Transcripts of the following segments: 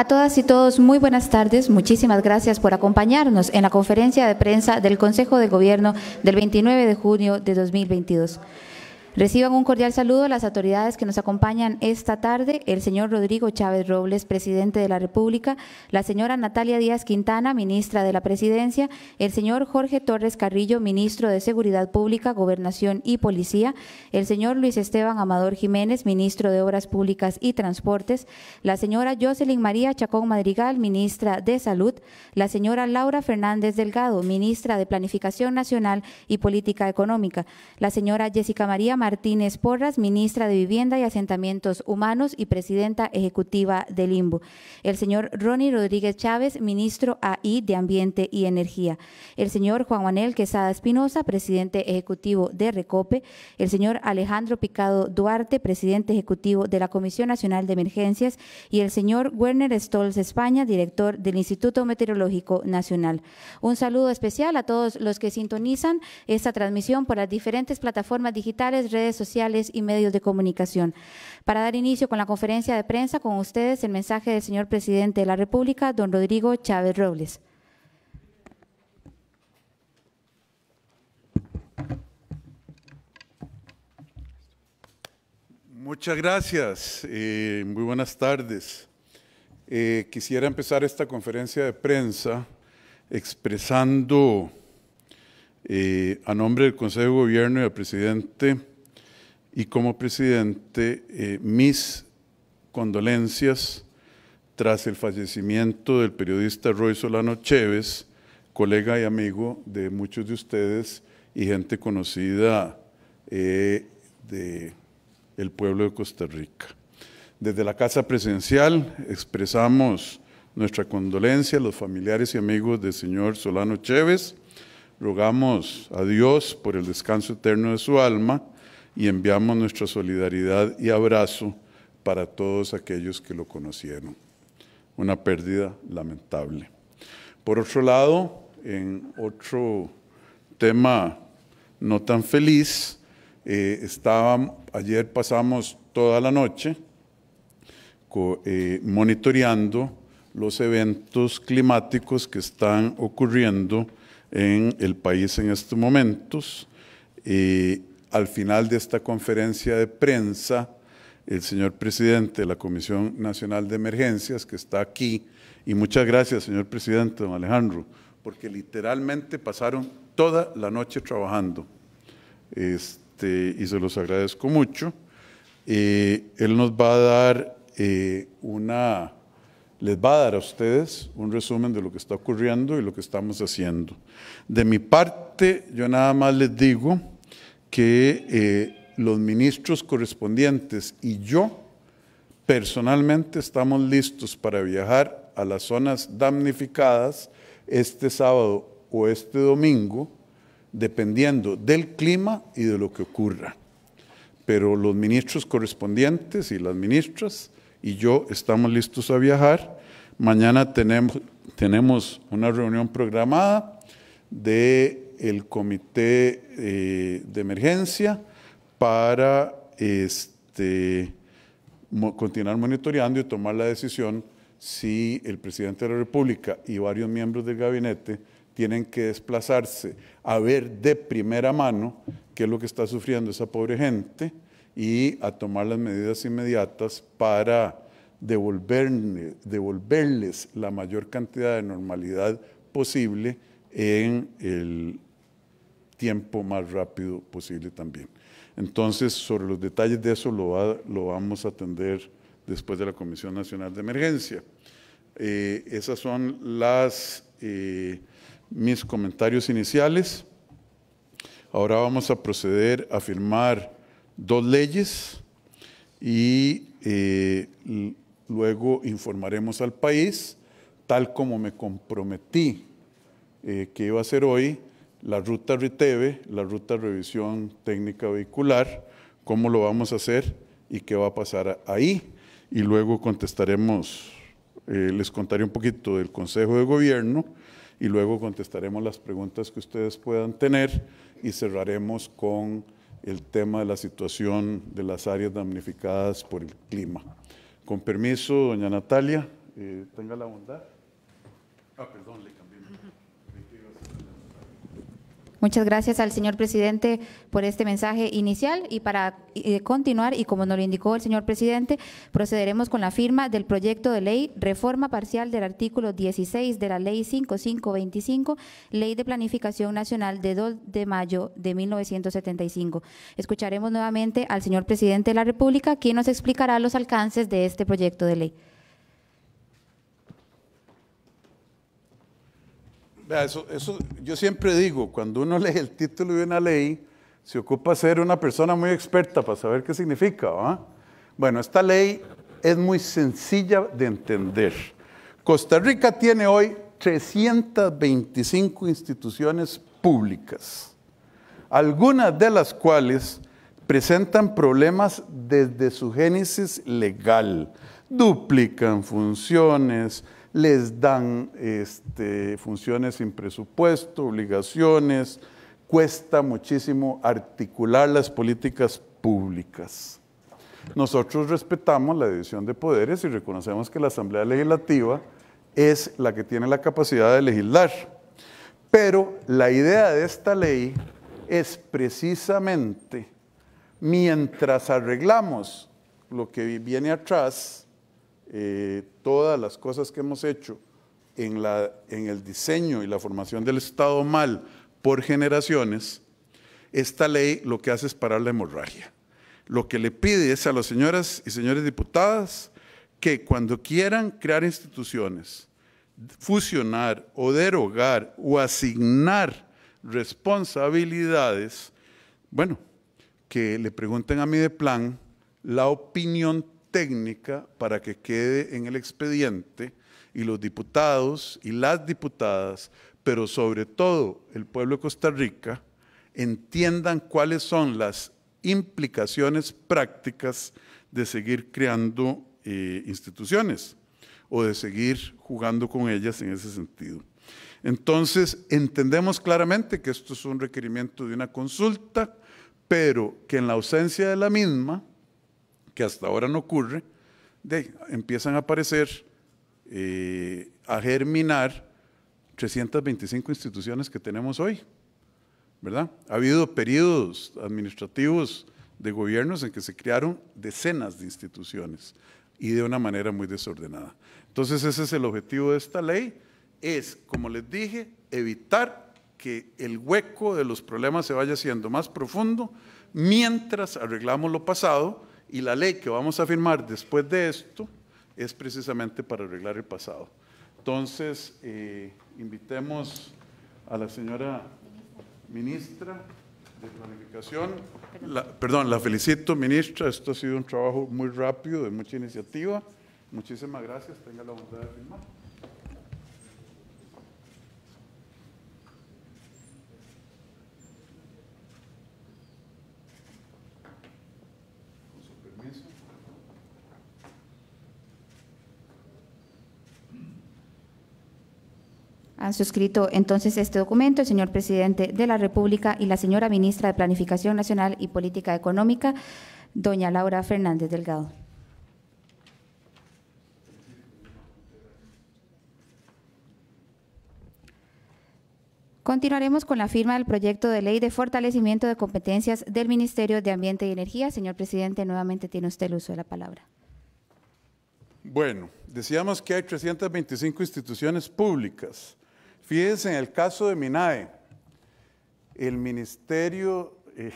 A todas y todos, muy buenas tardes. Muchísimas gracias por acompañarnos en la conferencia de prensa del Consejo de Gobierno del 29 de junio de 2022. Reciban un cordial saludo a las autoridades que nos acompañan esta tarde, el señor Rodrigo Chávez Robles, presidente de la República, la señora Natalia Díaz Quintana, ministra de la Presidencia, el señor Jorge Torres Carrillo, ministro de Seguridad Pública, Gobernación y Policía, el señor Luis Esteban Amador Jiménez, ministro de Obras Públicas y Transportes, la señora Jocelyn María Chacón Madrigal, ministra de Salud, la señora Laura Fernández Delgado, ministra de Planificación Nacional y Política Económica, la señora Jessica María Martínez Porras, ministra de Vivienda y Asentamientos Humanos y presidenta ejecutiva de Limbo. El señor Ronnie Rodríguez Chávez, ministro AI de Ambiente y Energía. El señor Juan Manuel Quesada Espinosa, presidente ejecutivo de Recope. El señor Alejandro Picado Duarte, presidente ejecutivo de la Comisión Nacional de Emergencias. Y el señor Werner Stolz España, director del Instituto Meteorológico Nacional. Un saludo especial a todos los que sintonizan esta transmisión por las diferentes plataformas digitales, redes sociales y medios de comunicación. Para dar inicio con la conferencia de prensa, con ustedes el mensaje del señor presidente de la República, don Rodrigo Chávez Robles. Muchas gracias. Eh, muy buenas tardes. Eh, quisiera empezar esta conferencia de prensa expresando eh, a nombre del Consejo de Gobierno y del presidente y como presidente eh, mis condolencias tras el fallecimiento del periodista Roy Solano Chévez, colega y amigo de muchos de ustedes y gente conocida eh, del pueblo de Costa Rica. Desde la Casa Presidencial expresamos nuestra condolencia a los familiares y amigos del señor Solano Chévez. Rogamos a Dios por el descanso eterno de su alma y enviamos nuestra solidaridad y abrazo para todos aquellos que lo conocieron. Una pérdida lamentable. Por otro lado, en otro tema no tan feliz, eh, ayer pasamos toda la noche eh, monitoreando los eventos climáticos que están ocurriendo en el país en estos momentos. Eh, al final de esta conferencia de prensa, el señor presidente de la Comisión Nacional de Emergencias, que está aquí, y muchas gracias, señor presidente, don Alejandro, porque literalmente pasaron toda la noche trabajando, este, y se los agradezco mucho. Eh, él nos va a dar eh, una, les va a dar a ustedes un resumen de lo que está ocurriendo y lo que estamos haciendo. De mi parte, yo nada más les digo que eh, los ministros correspondientes y yo personalmente estamos listos para viajar a las zonas damnificadas este sábado o este domingo, dependiendo del clima y de lo que ocurra. Pero los ministros correspondientes y las ministras y yo estamos listos a viajar. Mañana tenemos, tenemos una reunión programada de el comité eh, de emergencia para este, continuar monitoreando y tomar la decisión si el presidente de la República y varios miembros del gabinete tienen que desplazarse a ver de primera mano qué es lo que está sufriendo esa pobre gente y a tomar las medidas inmediatas para devolverle, devolverles la mayor cantidad de normalidad posible en el tiempo más rápido posible también. Entonces, sobre los detalles de eso lo, lo vamos a atender después de la Comisión Nacional de Emergencia. Eh, esas son las, eh, mis comentarios iniciales. Ahora vamos a proceder a firmar dos leyes y eh, luego informaremos al país, tal como me comprometí eh, que iba a hacer hoy, la ruta RITEVE, la ruta revisión técnica vehicular, cómo lo vamos a hacer y qué va a pasar ahí. Y luego contestaremos, eh, les contaré un poquito del Consejo de Gobierno y luego contestaremos las preguntas que ustedes puedan tener y cerraremos con el tema de la situación de las áreas damnificadas por el clima. Con permiso, doña Natalia, eh, tenga la bondad. Ah, perdón, le Muchas gracias al señor presidente por este mensaje inicial y para eh, continuar, y como nos lo indicó el señor presidente, procederemos con la firma del proyecto de ley reforma parcial del artículo 16 de la ley 5525, ley de planificación nacional de 2 de mayo de 1975. Escucharemos nuevamente al señor presidente de la República, quien nos explicará los alcances de este proyecto de ley. eso, yo siempre digo, cuando uno lee el título de una ley, se ocupa ser una persona muy experta para saber qué significa. Bueno, esta ley es muy sencilla de entender. Costa Rica tiene hoy 325 instituciones públicas, algunas de las cuales presentan problemas desde su génesis legal, duplican funciones, les dan este, funciones sin presupuesto, obligaciones, cuesta muchísimo articular las políticas públicas. Nosotros respetamos la división de poderes y reconocemos que la Asamblea Legislativa es la que tiene la capacidad de legislar. Pero la idea de esta ley es precisamente mientras arreglamos lo que viene atrás, eh, todas las cosas que hemos hecho en, el diseño y la formación del Estado mal por generaciones, esta ley lo que hace es parar la hemorragia. Lo que le pide es a las señoras y señores diputadas que cuando quieran crear instituciones, fusionar o derogar o asignar responsabilidades, bueno, que le pregunten a mí de plan la opinión técnica para que quede en el expediente y los diputados y las diputadas, pero sobre todo el pueblo de Costa Rica, entiendan cuáles son las implicaciones prácticas de seguir creando eh, instituciones o de seguir jugando con ellas en ese sentido. Entonces, entendemos claramente que esto es un requerimiento de una consulta, pero que en la ausencia de la misma, que hasta ahora no ocurre, empiezan a aparecer, eh, a germinar 325 instituciones que tenemos hoy. ¿verdad? Ha habido periodos administrativos de gobiernos en que se crearon decenas de instituciones y de una manera muy desordenada. Entonces ese es el objetivo de esta ley, es, como les dije, evitar que el hueco de los problemas se vaya haciendo más profundo mientras arreglamos lo pasado y la ley que vamos a firmar después de esto es precisamente para arreglar el pasado. Entonces, eh, invitemos a la señora ministra de Planificación. perdón, la felicito, ministra. Esto ha sido un trabajo muy rápido, de mucha iniciativa. Muchísimas gracias. Tenga la bondad de firmar. Han suscrito entonces este documento el señor presidente de la República y la señora ministra de Planificación Nacional y Política Económica, doña Laura Fernández Delgado. Continuaremos con la firma del proyecto de ley de fortalecimiento de competencias del Ministerio de Ambiente y Energía. Señor presidente, nuevamente tiene usted el uso de la palabra. Bueno, decíamos que hay 325 instituciones públicas. Fíjense en el caso de MINAE, el ministerio eh,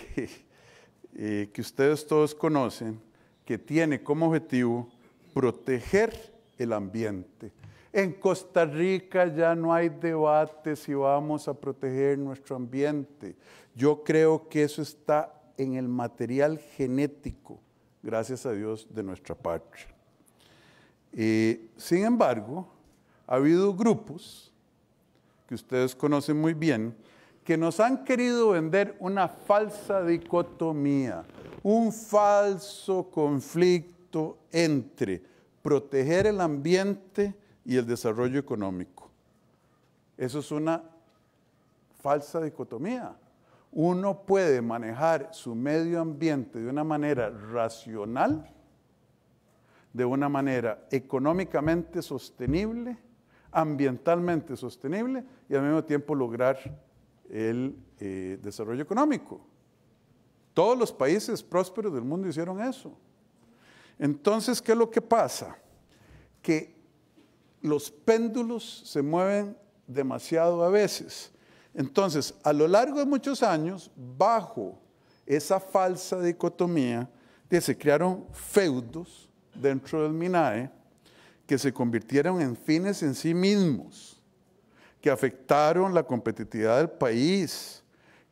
eh, que ustedes todos conocen, que tiene como objetivo proteger el ambiente. En Costa Rica ya no hay debate si vamos a proteger nuestro ambiente. Yo creo que eso está en el material genético, gracias a Dios, de nuestra patria. Eh, sin embargo, ha habido grupos que ustedes conocen muy bien, que nos han querido vender una falsa dicotomía, un falso conflicto entre proteger el ambiente y el desarrollo económico. Eso es una falsa dicotomía. Uno puede manejar su medio ambiente de una manera racional, de una manera económicamente sostenible, ambientalmente sostenible y al mismo tiempo lograr el eh, desarrollo económico. Todos los países prósperos del mundo hicieron eso. Entonces, ¿qué es lo que pasa? Que los péndulos se mueven demasiado a veces. Entonces, a lo largo de muchos años, bajo esa falsa dicotomía, se crearon feudos dentro del MINAE que se convirtieron en fines en sí mismos que afectaron la competitividad del país,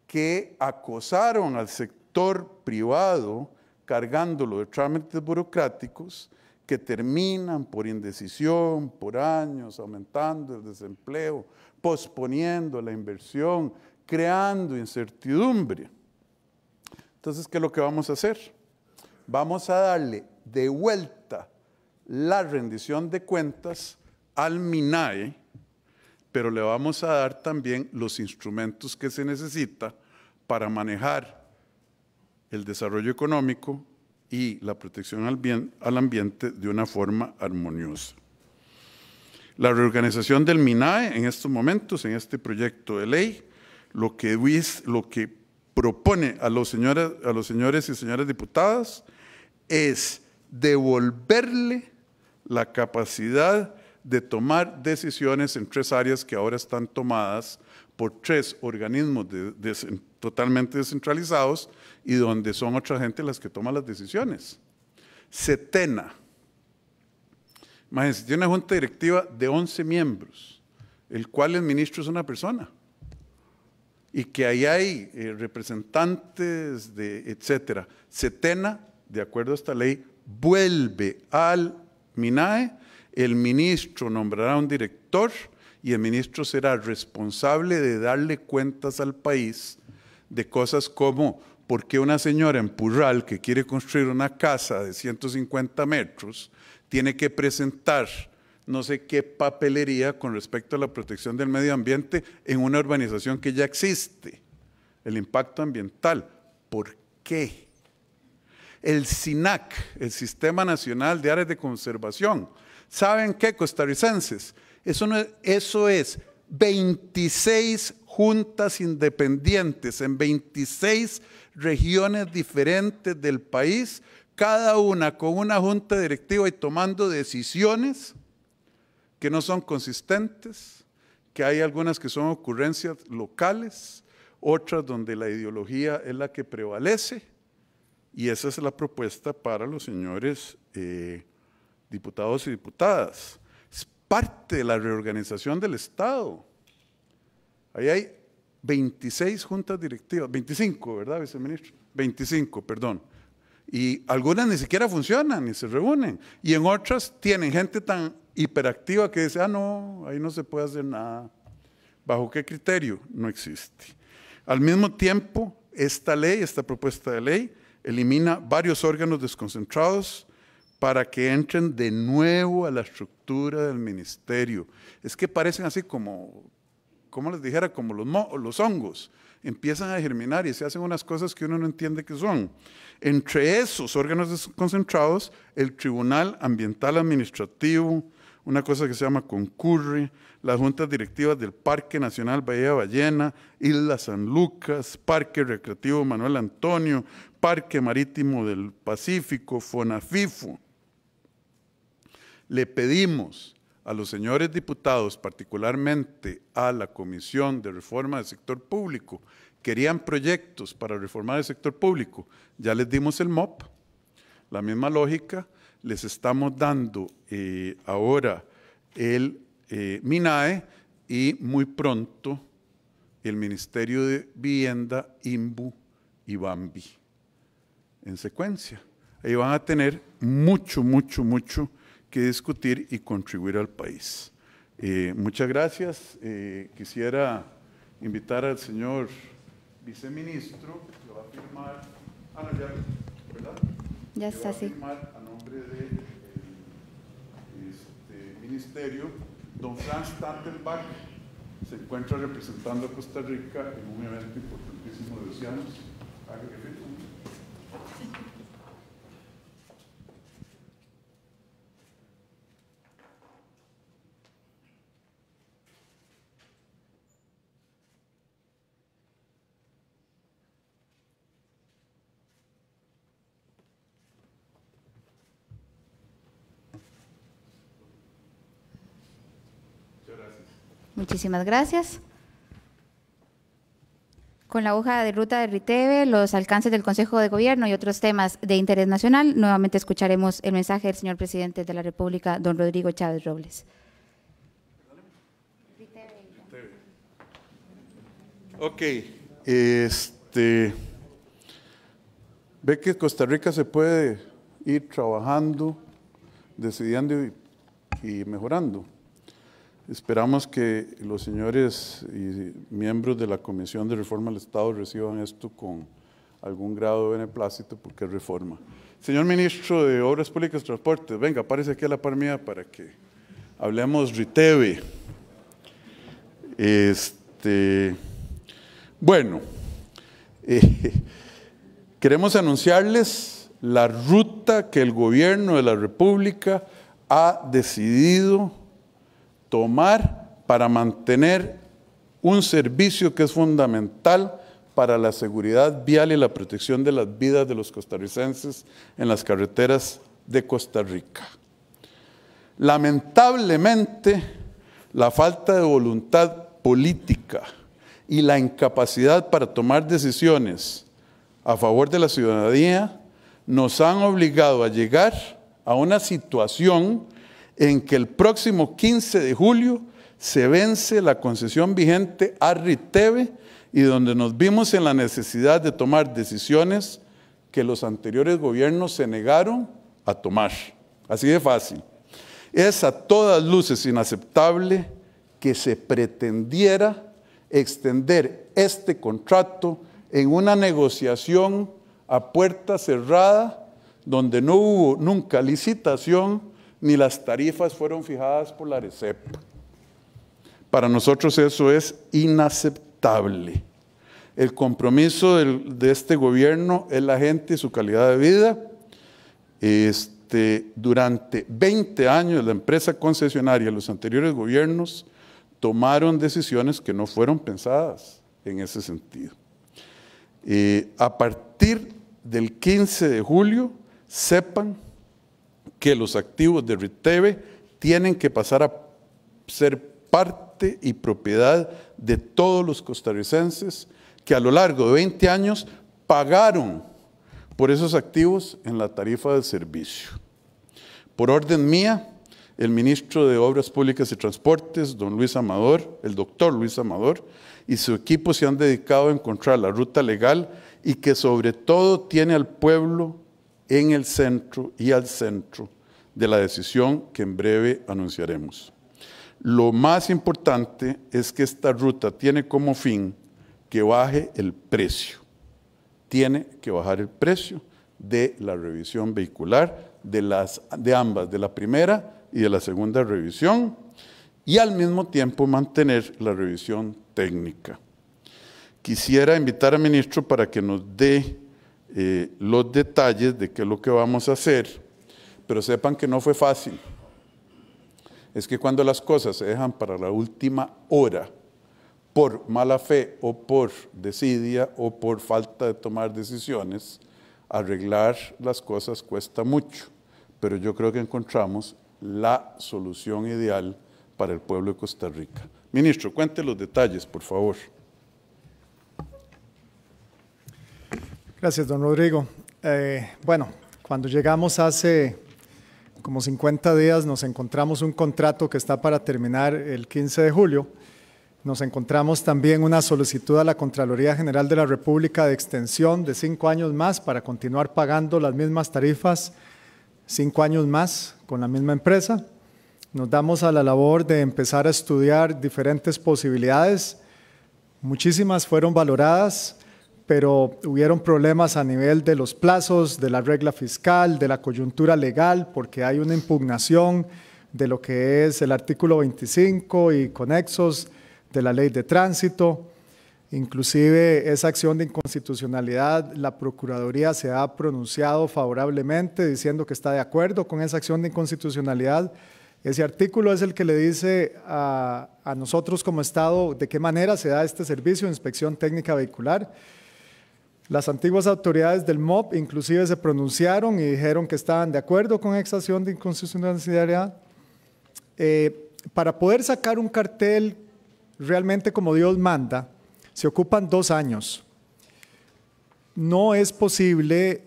que acosaron al sector privado cargándolo de trámites burocráticos que terminan por indecisión, por años, aumentando el desempleo, posponiendo la inversión, creando incertidumbre. Entonces, ¿qué es lo que vamos a hacer? Vamos a darle de vuelta la rendición de cuentas al MINAE, pero le vamos a dar también los instrumentos que se necesita para manejar el desarrollo económico y la protección al, bien, al ambiente de una forma armoniosa. La reorganización del MINAE en estos momentos, en este proyecto de ley, lo que, lo que propone a los, señores, a los señores y señoras diputadas es devolverle la capacidad de tomar decisiones en tres áreas que ahora están tomadas por tres organismos totalmente descentralizados y donde son otra gente las que toman las decisiones. Setena. Imagínense, tiene una junta directiva de 11 miembros, el cual el ministro es una persona. Y que ahí hay eh, representantes, de, etcétera. Setena, de acuerdo a esta ley, vuelve al MINAE el ministro nombrará un director y el ministro será responsable de darle cuentas al país de cosas como por qué una señora en Purral que quiere construir una casa de 150 metros tiene que presentar no sé qué papelería con respecto a la protección del medio ambiente en una urbanización que ya existe. El impacto ambiental. ¿Por qué? El SINAC, el Sistema Nacional de Áreas de Conservación, ¿Saben qué, costarricenses? Eso, es, 26 juntas independientes en 26 regiones diferentes del país, cada una con una junta directiva y tomando decisiones que no son consistentes, que hay algunas que son ocurrencias locales, otras donde la ideología es la que prevalece, y esa es la propuesta para los señores eh, diputados y diputadas. Es parte de la reorganización del Estado. Ahí hay 26 juntas directivas, 25, ¿verdad, viceministro? 25, perdón. Y algunas ni siquiera funcionan, y se reúnen. Y en otras tienen gente tan hiperactiva que dice, ah, no, ahí no se puede hacer nada. ¿Bajo qué criterio? No existe. Al mismo tiempo, esta ley, esta propuesta de ley, elimina varios órganos desconcentrados para que entren de nuevo a la estructura del ministerio. Es que parecen así como, como les dijera, como los, los hongos. Empiezan a germinar y se hacen unas cosas que uno no entiende que son. Entre esos órganos concentrados, el Tribunal Ambiental Administrativo, una cosa que se llama Concurre, las juntas directivas del Parque Nacional Bahía Ballena, Isla San Lucas, Parque Recreativo Manuel Antonio, Parque Marítimo del Pacífico, FONAFIFO le pedimos a los señores diputados, particularmente a la Comisión de Reforma del Sector Público, querían proyectos para reformar el sector público, ya les dimos el MOP, la misma lógica, les estamos dando eh, ahora el eh, MINAE y muy pronto el Ministerio de Vivienda, IMBU y BAMBI, en secuencia. Ahí van a tener mucho, mucho, mucho que discutir y contribuir al país. Eh, muchas gracias. Eh, quisiera invitar al señor viceministro, que va a firmar, ah, ya, ¿verdad? Ya está, va a firmar a nombre del este, ministerio, don Franz Tantenbach, se encuentra representando a Costa Rica en un evento importantísimo de océanos. Muchísimas gracias. Con la hoja de ruta de RITEVE, los alcances del Consejo de Gobierno y otros temas de interés nacional, nuevamente escucharemos el mensaje del señor presidente de la República, don Rodrigo Chávez Robles. Ok, este, ve que Costa Rica se puede ir trabajando, decidiendo y mejorando. Esperamos que los señores y miembros de la Comisión de Reforma del Estado reciban esto con algún grado de beneplácito porque es reforma. Señor Ministro de Obras Públicas y Transportes, venga, aparece aquí a la par para que hablemos RITEVE. Este, bueno, eh, queremos anunciarles la ruta que el gobierno de la República ha decidido tomar para mantener un servicio que es fundamental para la seguridad vial y la protección de las vidas de los costarricenses en las carreteras de Costa Rica. Lamentablemente, la falta de voluntad política y la incapacidad para tomar decisiones a favor de la ciudadanía nos han obligado a llegar a una situación en que el próximo 15 de julio se vence la concesión vigente a y donde nos vimos en la necesidad de tomar decisiones que los anteriores gobiernos se negaron a tomar. Así de fácil. Es a todas luces inaceptable que se pretendiera extender este contrato en una negociación a puerta cerrada donde no hubo nunca licitación ni las tarifas fueron fijadas por la RECEP. Para nosotros eso es inaceptable. El compromiso de este gobierno es la gente y su calidad de vida. Este, durante 20 años la empresa concesionaria, los anteriores gobiernos, tomaron decisiones que no fueron pensadas en ese sentido. Eh, a partir del 15 de julio, sepan que los activos de RITEVE tienen que pasar a ser parte y propiedad de todos los costarricenses que a lo largo de 20 años pagaron por esos activos en la tarifa de servicio. Por orden mía, el ministro de Obras Públicas y Transportes, don Luis Amador, el doctor Luis Amador, y su equipo se han dedicado a encontrar la ruta legal y que sobre todo tiene al pueblo en el centro y al centro de la decisión que en breve anunciaremos. Lo más importante es que esta ruta tiene como fin que baje el precio. Tiene que bajar el precio de la revisión vehicular de, las, de ambas, de la primera y de la segunda revisión, y al mismo tiempo mantener la revisión técnica. Quisiera invitar al ministro para que nos dé eh, los detalles de qué es lo que vamos a hacer, pero sepan que no fue fácil. Es que cuando las cosas se dejan para la última hora, por mala fe o por desidia o por falta de tomar decisiones, arreglar las cosas cuesta mucho, pero yo creo que encontramos la solución ideal para el pueblo de Costa Rica. Ministro, cuente los detalles, por favor. Gracias, don Rodrigo. Eh, bueno, cuando llegamos hace como 50 días nos encontramos un contrato que está para terminar el 15 de julio. Nos encontramos también una solicitud a la Contraloría General de la República de extensión de cinco años más para continuar pagando las mismas tarifas, cinco años más con la misma empresa. Nos damos a la labor de empezar a estudiar diferentes posibilidades. Muchísimas fueron valoradas, pero hubieron problemas a nivel de los plazos, de la regla fiscal, de la coyuntura legal, porque hay una impugnación de lo que es el artículo 25 y conexos de la ley de tránsito. Inclusive esa acción de inconstitucionalidad, la Procuraduría se ha pronunciado favorablemente diciendo que está de acuerdo con esa acción de inconstitucionalidad. Ese artículo es el que le dice a, a nosotros como Estado de qué manera se da este servicio de inspección técnica vehicular las antiguas autoridades del MOB inclusive se pronunciaron y dijeron que estaban de acuerdo con exacción de inconstitucionalidad. Eh, para poder sacar un cartel realmente como Dios manda, se ocupan dos años. No es posible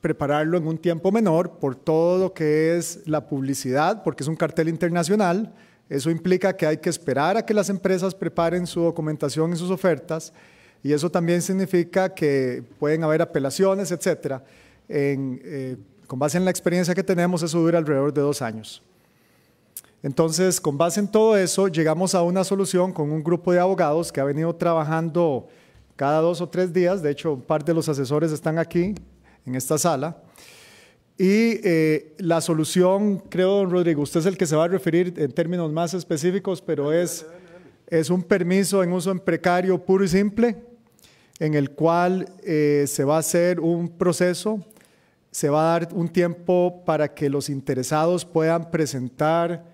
prepararlo en un tiempo menor por todo lo que es la publicidad, porque es un cartel internacional. Eso implica que hay que esperar a que las empresas preparen su documentación y sus ofertas y eso también significa que pueden haber apelaciones, etcétera. Eh, con base en la experiencia que tenemos, eso dura alrededor de dos años. Entonces, con base en todo eso, llegamos a una solución con un grupo de abogados que ha venido trabajando cada dos o tres días. De hecho, parte de los asesores están aquí, en esta sala. Y eh, la solución, creo, don Rodrigo, usted es el que se va a referir en términos más específicos, pero es, es un permiso en uso en precario puro y simple en el cual eh, se va a hacer un proceso, se va a dar un tiempo para que los interesados puedan presentar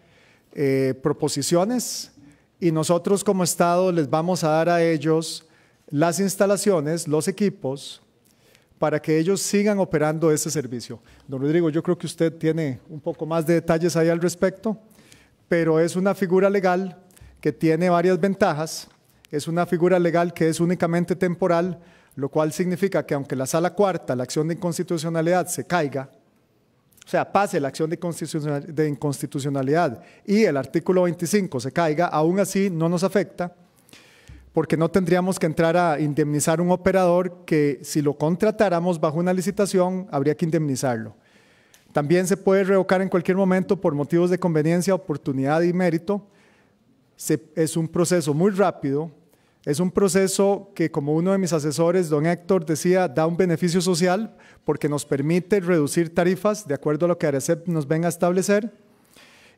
eh, proposiciones y nosotros como Estado les vamos a dar a ellos las instalaciones, los equipos, para que ellos sigan operando ese servicio. Don Rodrigo, yo creo que usted tiene un poco más de detalles ahí al respecto, pero es una figura legal que tiene varias ventajas es una figura legal que es únicamente temporal, lo cual significa que aunque la sala cuarta, la acción de inconstitucionalidad, se caiga, o sea, pase la acción de inconstitucionalidad y el artículo 25 se caiga, aún así no nos afecta, porque no tendríamos que entrar a indemnizar un operador que si lo contratáramos bajo una licitación habría que indemnizarlo. También se puede revocar en cualquier momento por motivos de conveniencia, oportunidad y mérito. es un proceso muy rápido, es un proceso que, como uno de mis asesores, don Héctor, decía, da un beneficio social porque nos permite reducir tarifas de acuerdo a lo que ARECEP nos venga a establecer.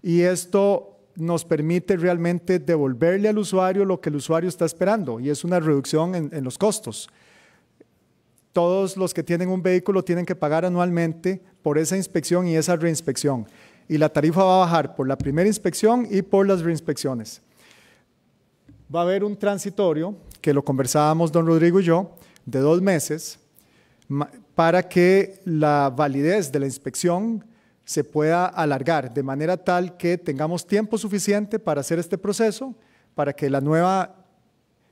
Y esto nos permite realmente devolverle al usuario lo que el usuario está esperando y es una reducción en, en los costos. Todos los que tienen un vehículo tienen que pagar anualmente por esa inspección y esa reinspección. Y la tarifa va a bajar por la primera inspección y por las reinspecciones va a haber un transitorio, que lo conversábamos don Rodrigo y yo, de dos meses, para que la validez de la inspección se pueda alargar de manera tal que tengamos tiempo suficiente para hacer este proceso, para que la nueva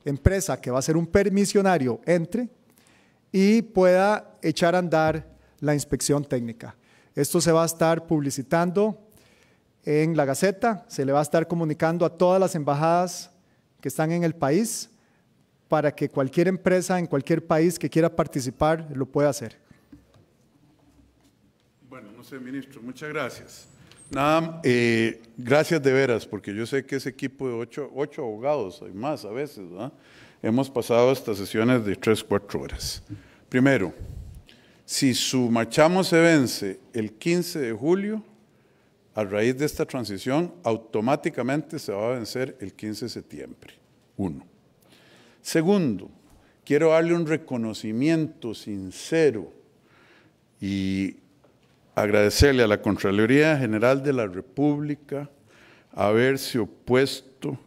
empresa que va a ser un permisionario entre y pueda echar a andar la inspección técnica. Esto se va a estar publicitando en la Gaceta, se le va a estar comunicando a todas las embajadas que están en el país para que cualquier empresa en cualquier país que quiera participar lo pueda hacer. Bueno, no sé, ministro, muchas gracias. Nada, eh, gracias de veras, porque yo sé que ese equipo de ocho, abogados, hay más a veces, ¿no? hemos pasado estas sesiones de tres, cuatro horas. Primero, si su marchamo se vence el 15 de julio, a raíz de esta transición, automáticamente se va a vencer el 15 de septiembre. Uno. Segundo, quiero darle un reconocimiento sincero y agradecerle a la Contraloría General de la República haberse opuesto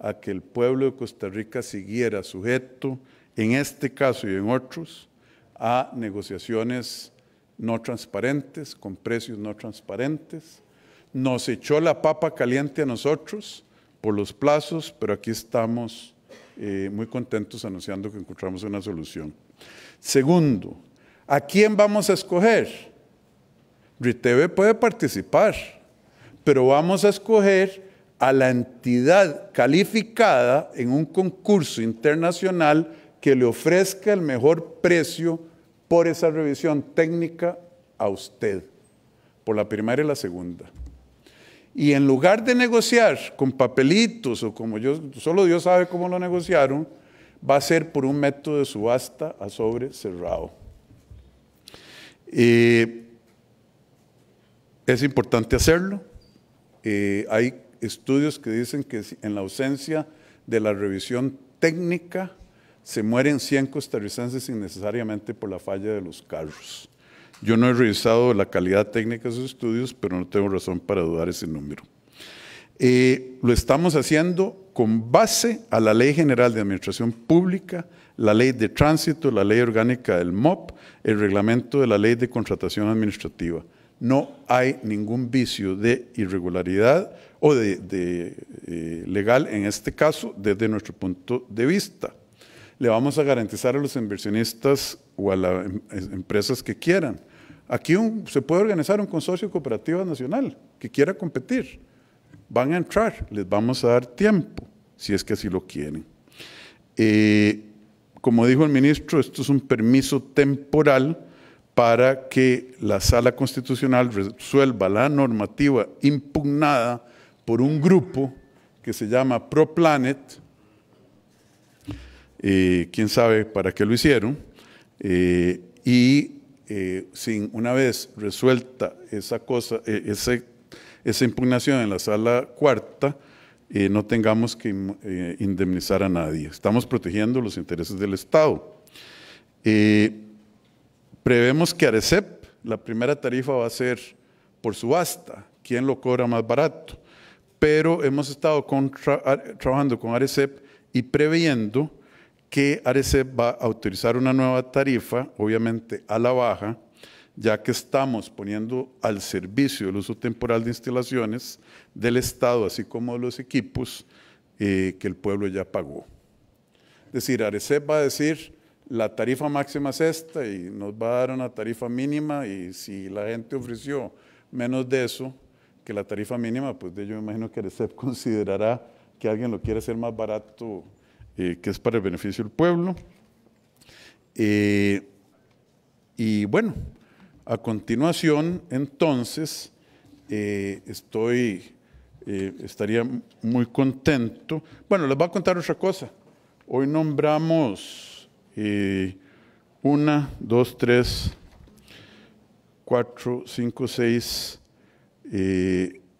a que el pueblo de Costa Rica siguiera sujeto, en este caso y en otros, a negociaciones no transparentes, con precios no transparentes, nos echó la papa caliente a nosotros por los plazos, pero aquí estamos eh, muy contentos anunciando que encontramos una solución. Segundo, ¿a quién vamos a escoger? Riteve puede participar, pero vamos a escoger a la entidad calificada en un concurso internacional que le ofrezca el mejor precio por esa revisión técnica a usted, por la primera y la segunda. Y en lugar de negociar con papelitos o como yo, solo Dios sabe cómo lo negociaron, va a ser por un método de subasta a sobre cerrado. Eh, es importante hacerlo. Eh, hay estudios que dicen que en la ausencia de la revisión técnica se mueren 100 costarricenses innecesariamente por la falla de los carros. Yo no he revisado la calidad técnica de sus estudios, pero no tengo razón para dudar ese número. Eh, lo estamos haciendo con base a la Ley General de Administración Pública, la Ley de Tránsito, la Ley Orgánica del MOP, el Reglamento de la Ley de Contratación Administrativa. No hay ningún vicio de irregularidad o de, eh, legal en este caso desde nuestro punto de vista. Le vamos a garantizar a los inversionistas o a las em, empresas que quieran Aquí se puede organizar un consorcio cooperativo nacional que quiera competir. Van a entrar, les vamos a dar tiempo, si es que así lo quieren. Eh, como dijo el ministro, esto es un permiso temporal para que la sala constitucional resuelva la normativa impugnada por un grupo que se llama ProPlanet, eh, quién sabe para qué lo hicieron, eh, y sin una vez resuelta esa cosa, e, esa impugnación en la sala cuarta, eh, no tengamos que mm, eh, indemnizar a nadie. Estamos protegiendo los intereses del Estado. Eh, prevemos que Arecep, la primera tarifa va a ser por subasta, quién lo cobra más barato. Pero hemos estado trabajando con Arecep y previendo que Arecep va a autorizar una nueva tarifa, obviamente a la baja, ya que estamos poniendo al servicio el uso temporal de instalaciones del Estado, así como los equipos eh, que el pueblo ya pagó. Es decir, Arecep va a decir, la tarifa máxima es esta y nos va a dar una tarifa mínima y si la gente ofreció menos de eso, que la tarifa mínima, pues de yo me imagino que Arecep considerará que alguien lo quiere hacer más barato, eh, que es para el beneficio del pueblo. Eh, y bueno, a continuación, entonces, eh, eh, estaría muy contento. Bueno, les voy a contar otra cosa. Hoy nombramos 1, 2, 3, 4, 5, 6,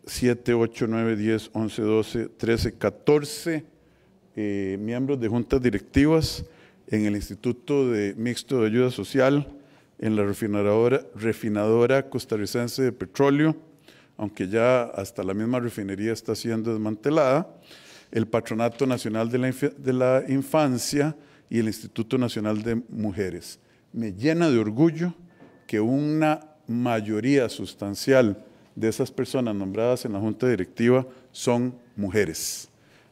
7, 8, 9, 10, 11, 12, 13, 14 miembros de juntas directivas en el Instituto Mixto de Ayuda Social en la refinadora, costarricense de petróleo, aunque ya hasta la misma refinería está siendo desmantelada, el Patronato Nacional de la, Infancia y el Instituto Nacional de Mujeres. Me llena de orgullo que una mayoría sustancial de esas personas nombradas en la Junta Directiva son mujeres,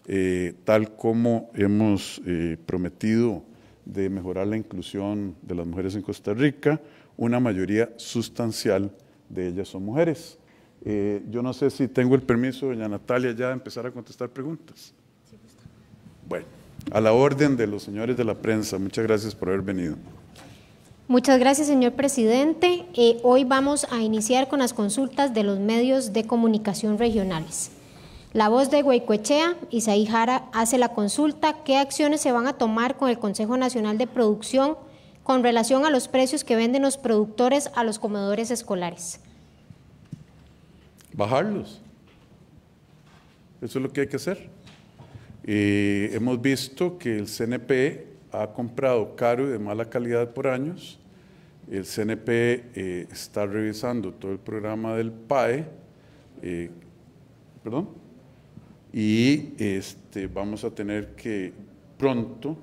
eh, tal como hemos eh, prometido de mejorar la inclusión de las mujeres en Costa Rica. Una mayoría sustancial de ellas son mujeres. Eh, yo no sé si tengo el permiso, doña Natalia, ya de empezar a contestar preguntas. Pues bueno, a la orden de los señores de la prensa, muchas gracias por haber venido. Muchas gracias, señor presidente. Eh, hoy vamos a iniciar con las consultas de los medios de comunicación regionales. La voz de Huaycoechea, Isaí Jara, hace la consulta. ¿Qué acciones se van a tomar con el Consejo Nacional de Producción con relación a los precios que venden los productores a los comedores escolares? Bajarlos. Eso es lo que hay que hacer. hemos visto que el CNP ha comprado caro y de mala calidad por años. El CNP eh, está revisando todo el programa del PAE. Eh, ¿Perdón? y este, vamos a tener que pronto,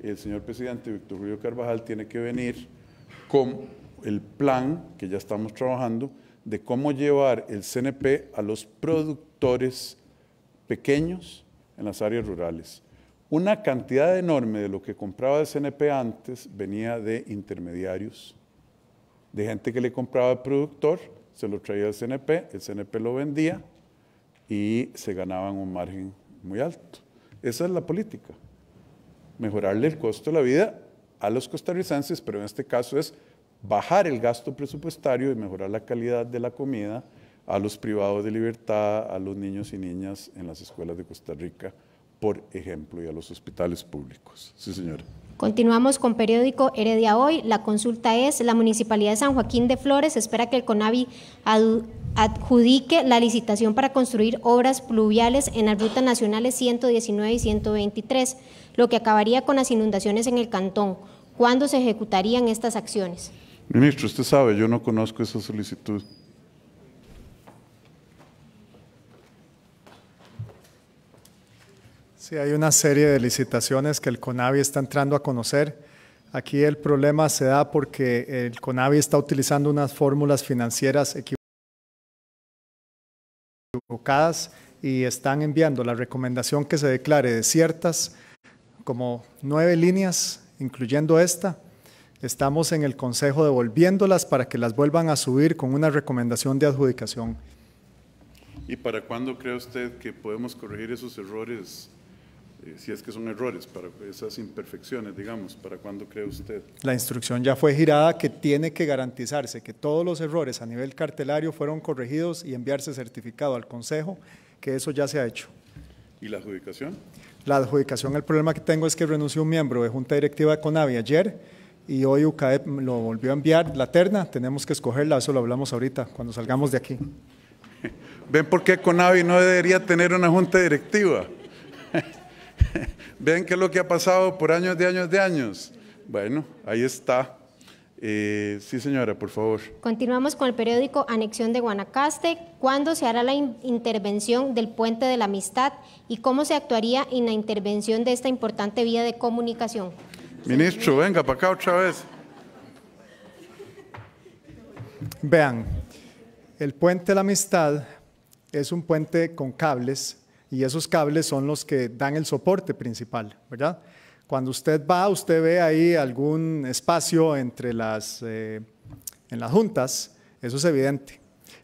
el señor presidente Víctor Julio Carvajal tiene que venir con el plan que ya estamos trabajando de cómo llevar el CNP a los productores pequeños en las áreas rurales. Una cantidad enorme de lo que compraba el CNP antes venía de intermediarios, de gente que le compraba al productor, se lo traía al CNP, el CNP lo vendía y se ganaban un margen muy alto. Esa es la política, mejorarle el costo de la vida a los costarricenses, pero en este caso es bajar el gasto presupuestario y mejorar la calidad de la comida a los privados de libertad, a los niños y niñas en las escuelas de Costa Rica, por ejemplo, y a los hospitales públicos. Sí, señora. Continuamos con periódico Heredia Hoy. La consulta es, la Municipalidad de San Joaquín de Flores espera que el CONAVI adjudique la licitación para construir obras pluviales en las rutas nacionales 119 y 123, lo que acabaría con las inundaciones en el cantón. ¿Cuándo se ejecutarían estas acciones? Ministro, usted sabe, yo no conozco esa solicitud. hay una serie de licitaciones que el CONAVI está entrando a conocer. Aquí el problema se da porque el CONAVI está utilizando unas fórmulas financieras equivocadas y están enviando la recomendación que se declare de ciertas, como nueve líneas, incluyendo esta. Estamos en el Consejo devolviéndolas para que las vuelvan a subir con una recomendación de adjudicación. ¿Y para cuándo cree usted que podemos corregir esos errores eh, si es que son errores, para esas imperfecciones, digamos, ¿para cuándo cree usted? La instrucción ya fue girada que tiene que garantizarse que todos los errores a nivel cartelario fueron corregidos y enviarse certificado al Consejo, que eso ya se ha hecho. ¿Y la adjudicación? La adjudicación, el problema que tengo es que renunció un miembro de Junta Directiva de Conavi ayer y hoy UCAEP lo volvió a enviar la terna, tenemos que escogerla, eso lo hablamos ahorita, cuando salgamos de aquí. ¿Ven por qué Conavi no debería tener una junta directiva? ¿Ven qué es lo que ha pasado por años de años de años. Bueno, ahí está. Eh, sí, señora, por favor. Continuamos con el periódico Anexión de Guanacaste. ¿Cuándo se hará la intervención del puente de la amistad y cómo se actuaría en la intervención de esta importante vía de comunicación? Ministro, venga para acá otra vez. Vean, el puente de la amistad es un puente con cables y esos cables son los que dan el soporte principal, ¿verdad? Cuando usted va, usted ve ahí algún espacio entre las, eh, en las juntas, eso es evidente.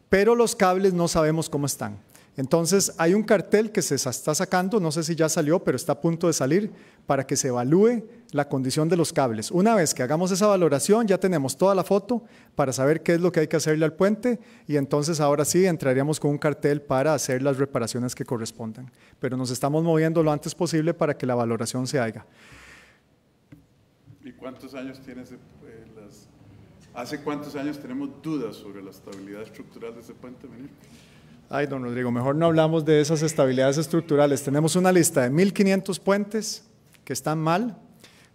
Pero los cables no sabemos cómo están. Entonces, hay un cartel que se está sacando, no sé si ya salió, pero está a punto de salir, para que se evalúe la condición de los cables. Una vez que hagamos esa valoración, ya tenemos toda la foto para saber qué es lo que hay que hacerle al puente y entonces ahora sí entraríamos con un cartel para hacer las reparaciones que correspondan. Pero nos estamos moviendo lo antes posible para que la valoración se haga. ¿Y cuántos años tiene eh, ¿Hace cuántos años tenemos dudas sobre la estabilidad estructural de ese puente, venir? Ay, don Rodrigo, mejor no hablamos de esas estabilidades estructurales. Tenemos una lista de 1.500 puentes que están mal.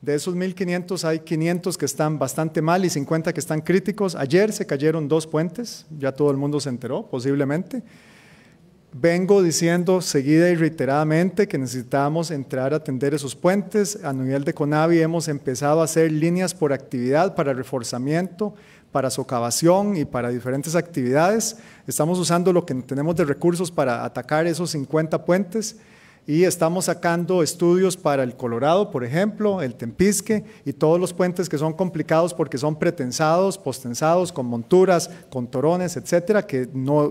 De esos 1.500 hay 500 que están bastante mal y 50 que están críticos. Ayer se cayeron dos puentes, ya todo el mundo se enteró, posiblemente. Vengo diciendo seguida y reiteradamente que necesitamos entrar a atender esos puentes. A nivel de CONAVI hemos empezado a hacer líneas por actividad para reforzamiento para socavación y para diferentes actividades. Estamos usando lo que tenemos de recursos para atacar esos 50 puentes y estamos sacando estudios para el Colorado, por ejemplo, el Tempisque y todos los puentes que son complicados porque son pretensados, postensados, con monturas, con torones, etcétera, que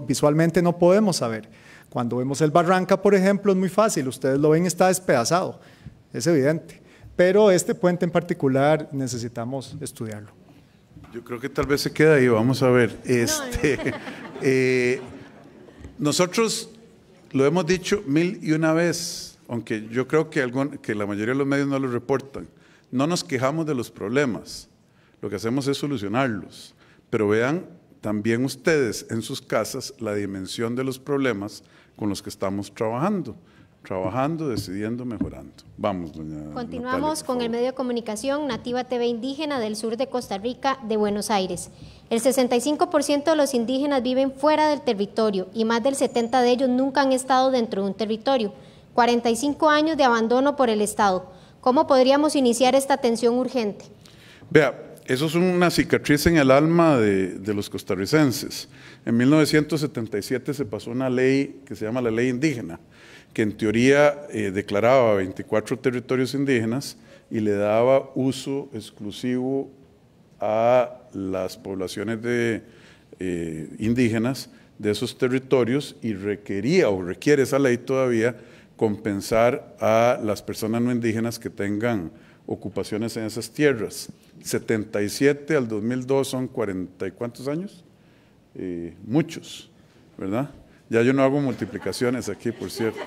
visualmente no podemos saber. Cuando vemos el Barranca, por ejemplo, es muy fácil, ustedes lo ven, está despedazado, es evidente. Pero este puente en particular necesitamos estudiarlo. Yo creo que tal vez se queda ahí, vamos a ver. Este, eh, nosotros lo hemos dicho mil y una vez, aunque yo creo que, algún, que la mayoría de los medios no lo reportan. No nos quejamos de los problemas, lo que hacemos es solucionarlos. Pero vean también ustedes en sus casas la dimensión de los problemas con los que estamos trabajando trabajando, decidiendo, mejorando. Vamos, doña. Continuamos con el medio de comunicación Nativa TV Indígena del sur de Costa Rica, de Buenos Aires. El 65% de los indígenas viven fuera del territorio y más del 70% de ellos nunca han estado dentro de un territorio. 45 años de abandono por el Estado. ¿Cómo podríamos iniciar esta atención urgente? Vea, eso es una cicatriz en el alma de, los costarricenses. En 1977 se pasó una ley que se llama la ley indígena, que en teoría eh, declaraba 24 territorios indígenas y le daba uso exclusivo a las poblaciones de, eh, indígenas de esos territorios y requería o requiere esa ley todavía compensar a las personas no indígenas que tengan ocupaciones en esas tierras. 77 al 2002 son cuarenta y cuántos años? Eh, muchos, ¿verdad? Ya yo no hago multiplicaciones aquí, por cierto.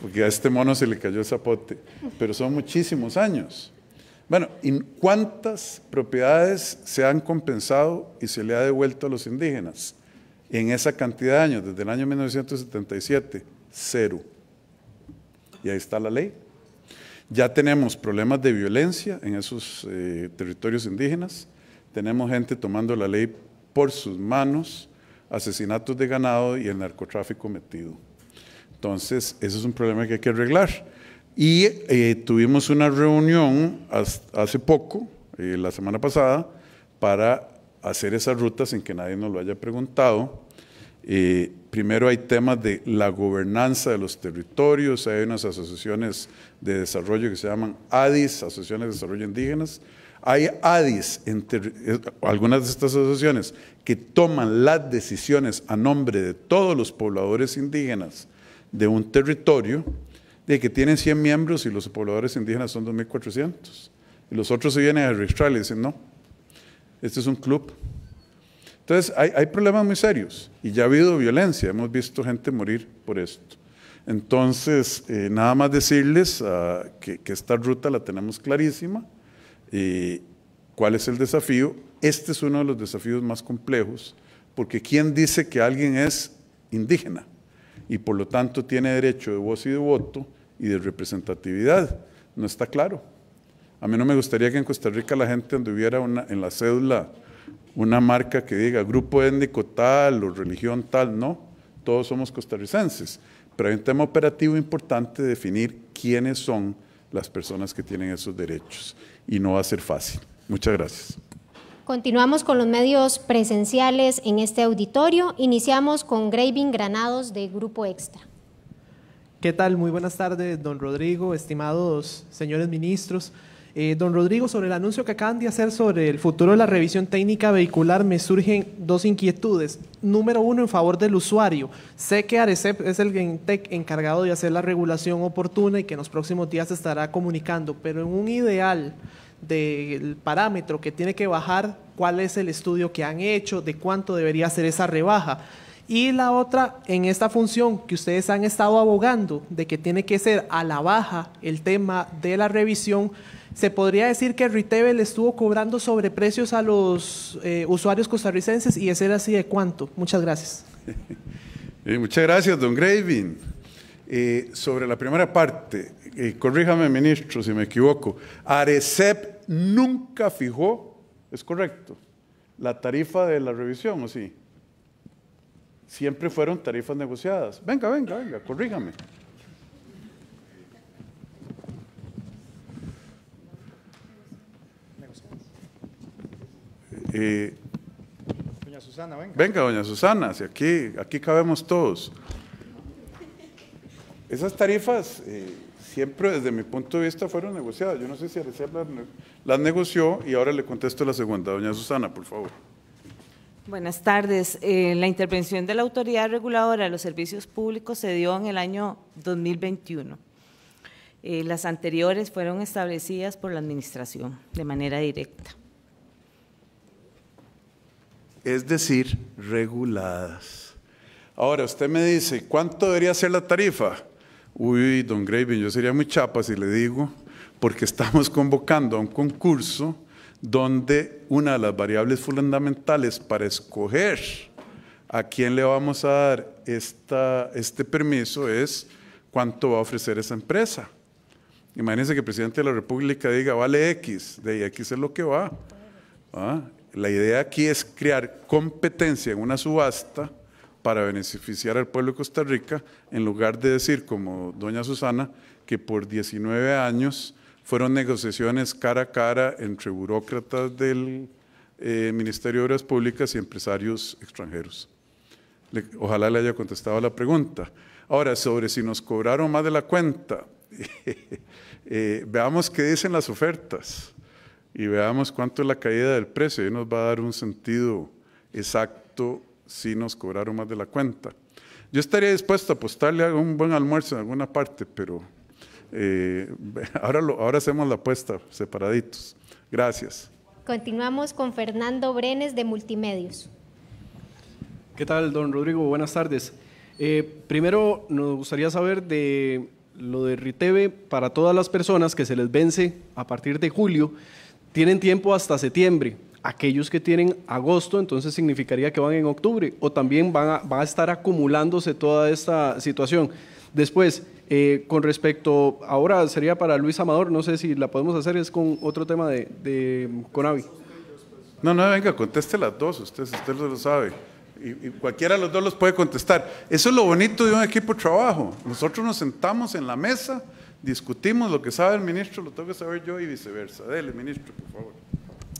Porque a este mono se le cayó el zapote. Pero son muchísimos años. Bueno, ¿y cuántas propiedades se han compensado y se le ha devuelto a los indígenas en esa cantidad de años, desde el año 1977? Cero. Y ahí está la ley. Ya tenemos problemas de violencia en esos eh, territorios indígenas, tenemos gente tomando la ley por sus manos, asesinatos de ganado y el narcotráfico metido. Entonces, ese es un problema que hay que arreglar. Y eh, tuvimos una reunión hace poco, eh, la semana pasada, para hacer esa ruta sin que nadie nos lo haya preguntado. Eh, primero hay temas de la gobernanza de los territorios, hay unas asociaciones de desarrollo que se llaman ADIS, Asociaciones de Desarrollo Indígenas, hay ADIs, entre, eh, algunas de estas asociaciones, que toman las decisiones a nombre de todos los pobladores indígenas de un territorio, de que tienen 100 miembros y los pobladores indígenas son 2.400. Y los otros se vienen a registrar y dicen, no, este es un club. Entonces, hay, problemas muy serios y ya ha habido violencia, hemos visto gente morir por esto. Entonces, eh, nada más decirles ah, que, esta ruta la tenemos clarísima ¿Cuál es el desafío? Este es uno de los desafíos más complejos, porque ¿quién dice que alguien es indígena y por lo tanto tiene derecho de voz y de voto y de representatividad? No está claro. A mí no me gustaría que en Costa Rica la gente donde en la cédula una marca que diga grupo étnico tal o religión tal, no, todos somos costarricenses, pero hay un tema operativo importante definir quiénes son las personas que tienen esos derechos y no va a ser fácil. Muchas gracias. Continuamos con los medios presenciales en este auditorio. Iniciamos con Graving Granados de Grupo Extra. ¿Qué tal? Muy buenas tardes, don Rodrigo, estimados señores ministros. Eh, don Rodrigo, sobre el anuncio que acaban de hacer sobre el futuro de la revisión técnica vehicular, me surgen dos inquietudes. Número uno, en favor del usuario. Sé que Arecep es el GENTEC encargado de hacer la regulación oportuna y que en los próximos días se estará comunicando, pero en un ideal del parámetro que tiene que bajar, cuál es el estudio que han hecho, de cuánto debería ser esa rebaja. Y la otra, en esta función que ustedes han estado abogando, de que tiene que ser a la baja el tema de la revisión, ¿Se podría decir que Riteve estuvo cobrando sobreprecios a los eh, usuarios costarricenses y ese era así de cuánto? Muchas gracias. Eh, muchas gracias, don Gravin. Eh, sobre la primera parte, corríjame, ministro, si me equivoco. Arecep nunca fijó, es correcto, la tarifa de la revisión, ¿o sí? Siempre fueron tarifas negociadas. Venga, venga, venga, corríjame. doña Susana, venga. Venga, doña Susana, si aquí, aquí cabemos todos. Esas tarifas eh, siempre desde mi punto de vista fueron negociadas. Yo no sé si Alicia las, las negoció y ahora le contesto la segunda. Doña Susana, por favor. Buenas tardes. Eh, la intervención de la Autoridad Reguladora de los Servicios Públicos se dio en el año 2021. Eh, las anteriores fueron establecidas por la Administración de manera directa es decir, reguladas. Ahora, usted me dice, ¿cuánto debería ser la tarifa? Uy, don Graven, yo sería muy chapa si le digo, porque estamos convocando a un concurso donde una de las variables fundamentales para escoger a quién le vamos a dar esta, este permiso es cuánto va a ofrecer esa empresa. Imagínense que el presidente de la República diga, vale X, de X es lo que va. ¿Ah? La idea aquí es crear competencia en una subasta para beneficiar al pueblo de Costa Rica, en lugar de decir, como doña Susana, que por 19 años fueron negociaciones cara a cara entre burócratas del eh, Ministerio de Obras Públicas y empresarios extranjeros. ojalá le haya contestado la pregunta. Ahora, sobre si nos cobraron más de la cuenta, eh, veamos qué dicen las ofertas y veamos cuánto es la caída del precio. Y nos va a dar un sentido exacto si nos cobraron más de la cuenta. Yo estaría dispuesto a apostarle a un buen almuerzo en alguna parte, pero eh, ahora, lo, ahora hacemos la apuesta separaditos. Gracias. Continuamos con Fernando Brenes de Multimedios. ¿Qué tal, don Rodrigo? Buenas tardes. Eh, primero, nos gustaría saber de lo de Riteve para todas las personas que se les vence a partir de julio tienen tiempo hasta septiembre. Aquellos que tienen agosto, entonces significaría que van en octubre o también van a, va a estar acumulándose toda esta situación. Después, eh, con respecto, ahora sería para Luis Amador, no sé si la podemos hacer, es con otro tema de, Conavi. No, no, venga, conteste las dos, usted, usted lo sabe. Y, cualquiera de los dos los puede contestar. Eso es lo bonito de un equipo de trabajo. Nosotros nos sentamos en la mesa discutimos lo que sabe el ministro, lo tengo que saber yo y viceversa. Dele, ministro, por favor.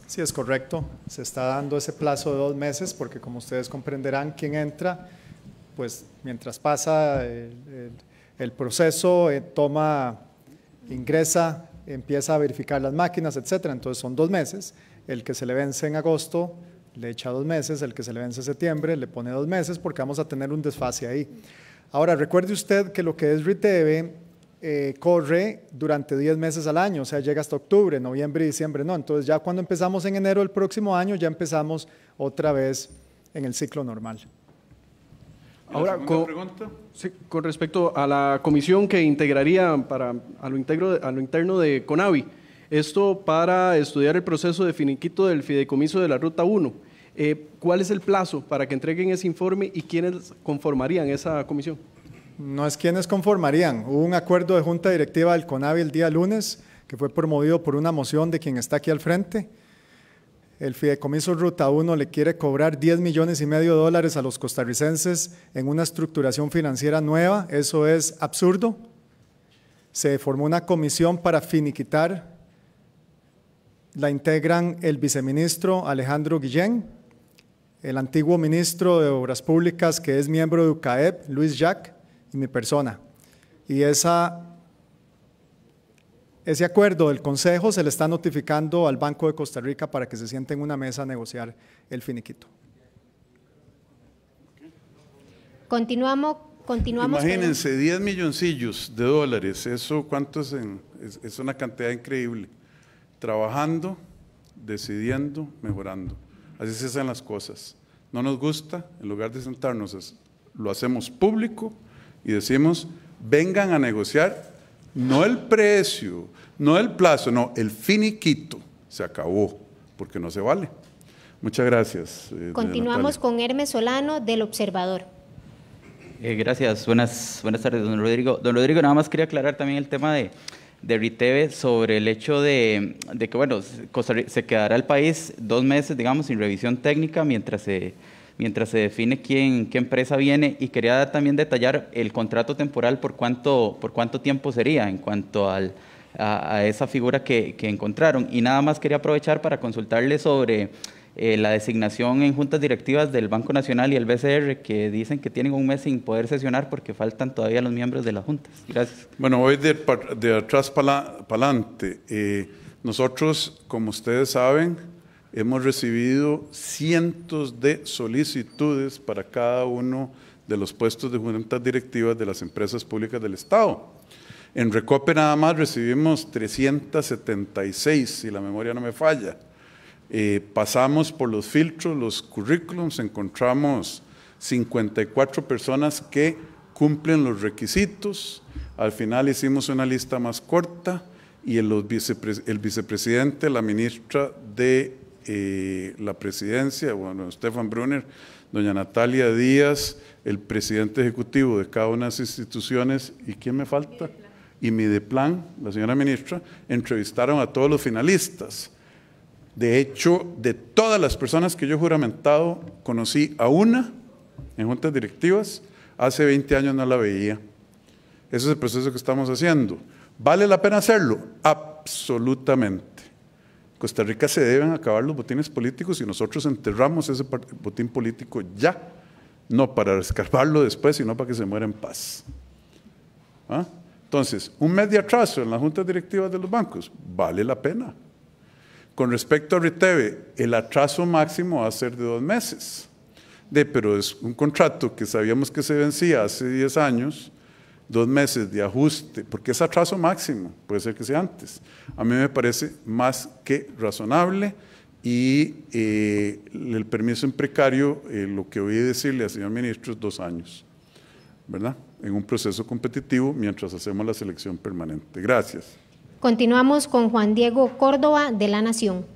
Sí, es correcto. Se está dando ese plazo de dos meses porque, como ustedes comprenderán, quien entra, pues mientras pasa el, proceso, eh, toma, ingresa, empieza a verificar las máquinas, etcétera. Entonces son dos meses. El que se le vence en agosto le echa dos meses, el que se le vence en septiembre le pone dos meses porque vamos a tener un desfase ahí. Ahora, recuerde usted que lo que es RITEVE eh, corre durante 10 meses al año, o sea, llega hasta octubre, noviembre y diciembre, no. Entonces ya cuando empezamos en enero del próximo año, ya empezamos otra vez en el ciclo normal. Ahora, con, respecto a la comisión que integraría para, a, lo interno de CONAVI, esto para estudiar el proceso de finiquito del fideicomiso de la Ruta 1. Eh, ¿Cuál es el plazo para que entreguen ese informe y quiénes conformarían esa comisión? no es quienes conformarían. Hubo un acuerdo de junta directiva del CONAVI el día lunes, que fue promovido por una moción de quien está aquí al frente. El Fideicomiso Ruta 1 le quiere cobrar 10 millones y medio de dólares a los costarricenses en una estructuración financiera nueva. Eso es absurdo. Se formó una comisión para finiquitar. La integran el viceministro Alejandro Guillén, el antiguo ministro de Obras Públicas, que es miembro de UCAEP, Luis Jacques, mi persona. Y esa, ese acuerdo del Consejo se le está notificando al Banco de Costa Rica para que se siente en una mesa a negociar el finiquito. Continuamos. Continuamos Imagínense, 10 milloncillos de dólares, eso cuánto es, es una cantidad increíble. Trabajando, decidiendo, mejorando. Así se hacen las cosas. No nos gusta, en lugar de sentarnos, lo hacemos público y decimos, vengan a negociar no el precio, no el plazo, no, el finiquito. Se acabó, porque no se vale. Muchas gracias. Eh, Continuamos con Hermes Solano del Observador. Eh, gracias, buenas, buenas tardes, don Rodrigo. Don Rodrigo, nada más quería aclarar también el tema de, de Riteve sobre el hecho de, que, bueno, se quedará el país dos meses, digamos, sin revisión técnica mientras se mientras se define quién, qué empresa viene. Y quería también detallar el contrato temporal por cuánto, por cuánto tiempo sería en cuanto al, a, esa figura que, encontraron. Y nada más quería aprovechar para consultarle sobre... Eh, la designación en juntas directivas del Banco Nacional y el BCR, que dicen que tienen un mes sin poder sesionar porque faltan todavía los miembros de las juntas. Gracias. Bueno, hoy de, de atrás para adelante. Eh, nosotros, como ustedes saben, Hemos recibido cientos de solicitudes para cada uno de los puestos de juntas directivas de las empresas públicas del Estado. En Recope nada más recibimos 376, si la memoria no me falla. Eh, pasamos por los filtros, los currículums, encontramos 54 personas que cumplen los requisitos. Al final hicimos una lista más corta y el vicepresidente, la ministra de la presidencia, bueno, Stefan Brunner, doña Natalia Díaz, el presidente ejecutivo de cada una de las instituciones, ¿y quién me falta? Y mi de plan, la señora ministra, entrevistaron a todos los finalistas. De hecho, de todas las personas que yo he juramentado, conocí a una en juntas directivas, hace 20 años no la veía. Ese es el proceso que estamos haciendo. ¿Vale la pena hacerlo? Absolutamente. Costa Rica se deben acabar los botines políticos y nosotros enterramos ese botín político ya, no para rescarparlo después, sino para que se muera en paz. ¿Ah? Entonces, un mes de atraso en las juntas directivas de los bancos vale la pena. Con respecto a Riteve, el atraso máximo va a ser de dos meses. De, pero es un contrato que sabíamos que se vencía hace 10 años dos meses de ajuste, porque es atraso máximo, puede ser que sea antes. A mí me parece más que razonable y eh, el permiso en precario, eh, lo que oí decirle al señor ministro es dos años, ¿verdad? En un proceso competitivo mientras hacemos la selección permanente. Gracias. Continuamos con Juan Diego Córdoba de La Nación.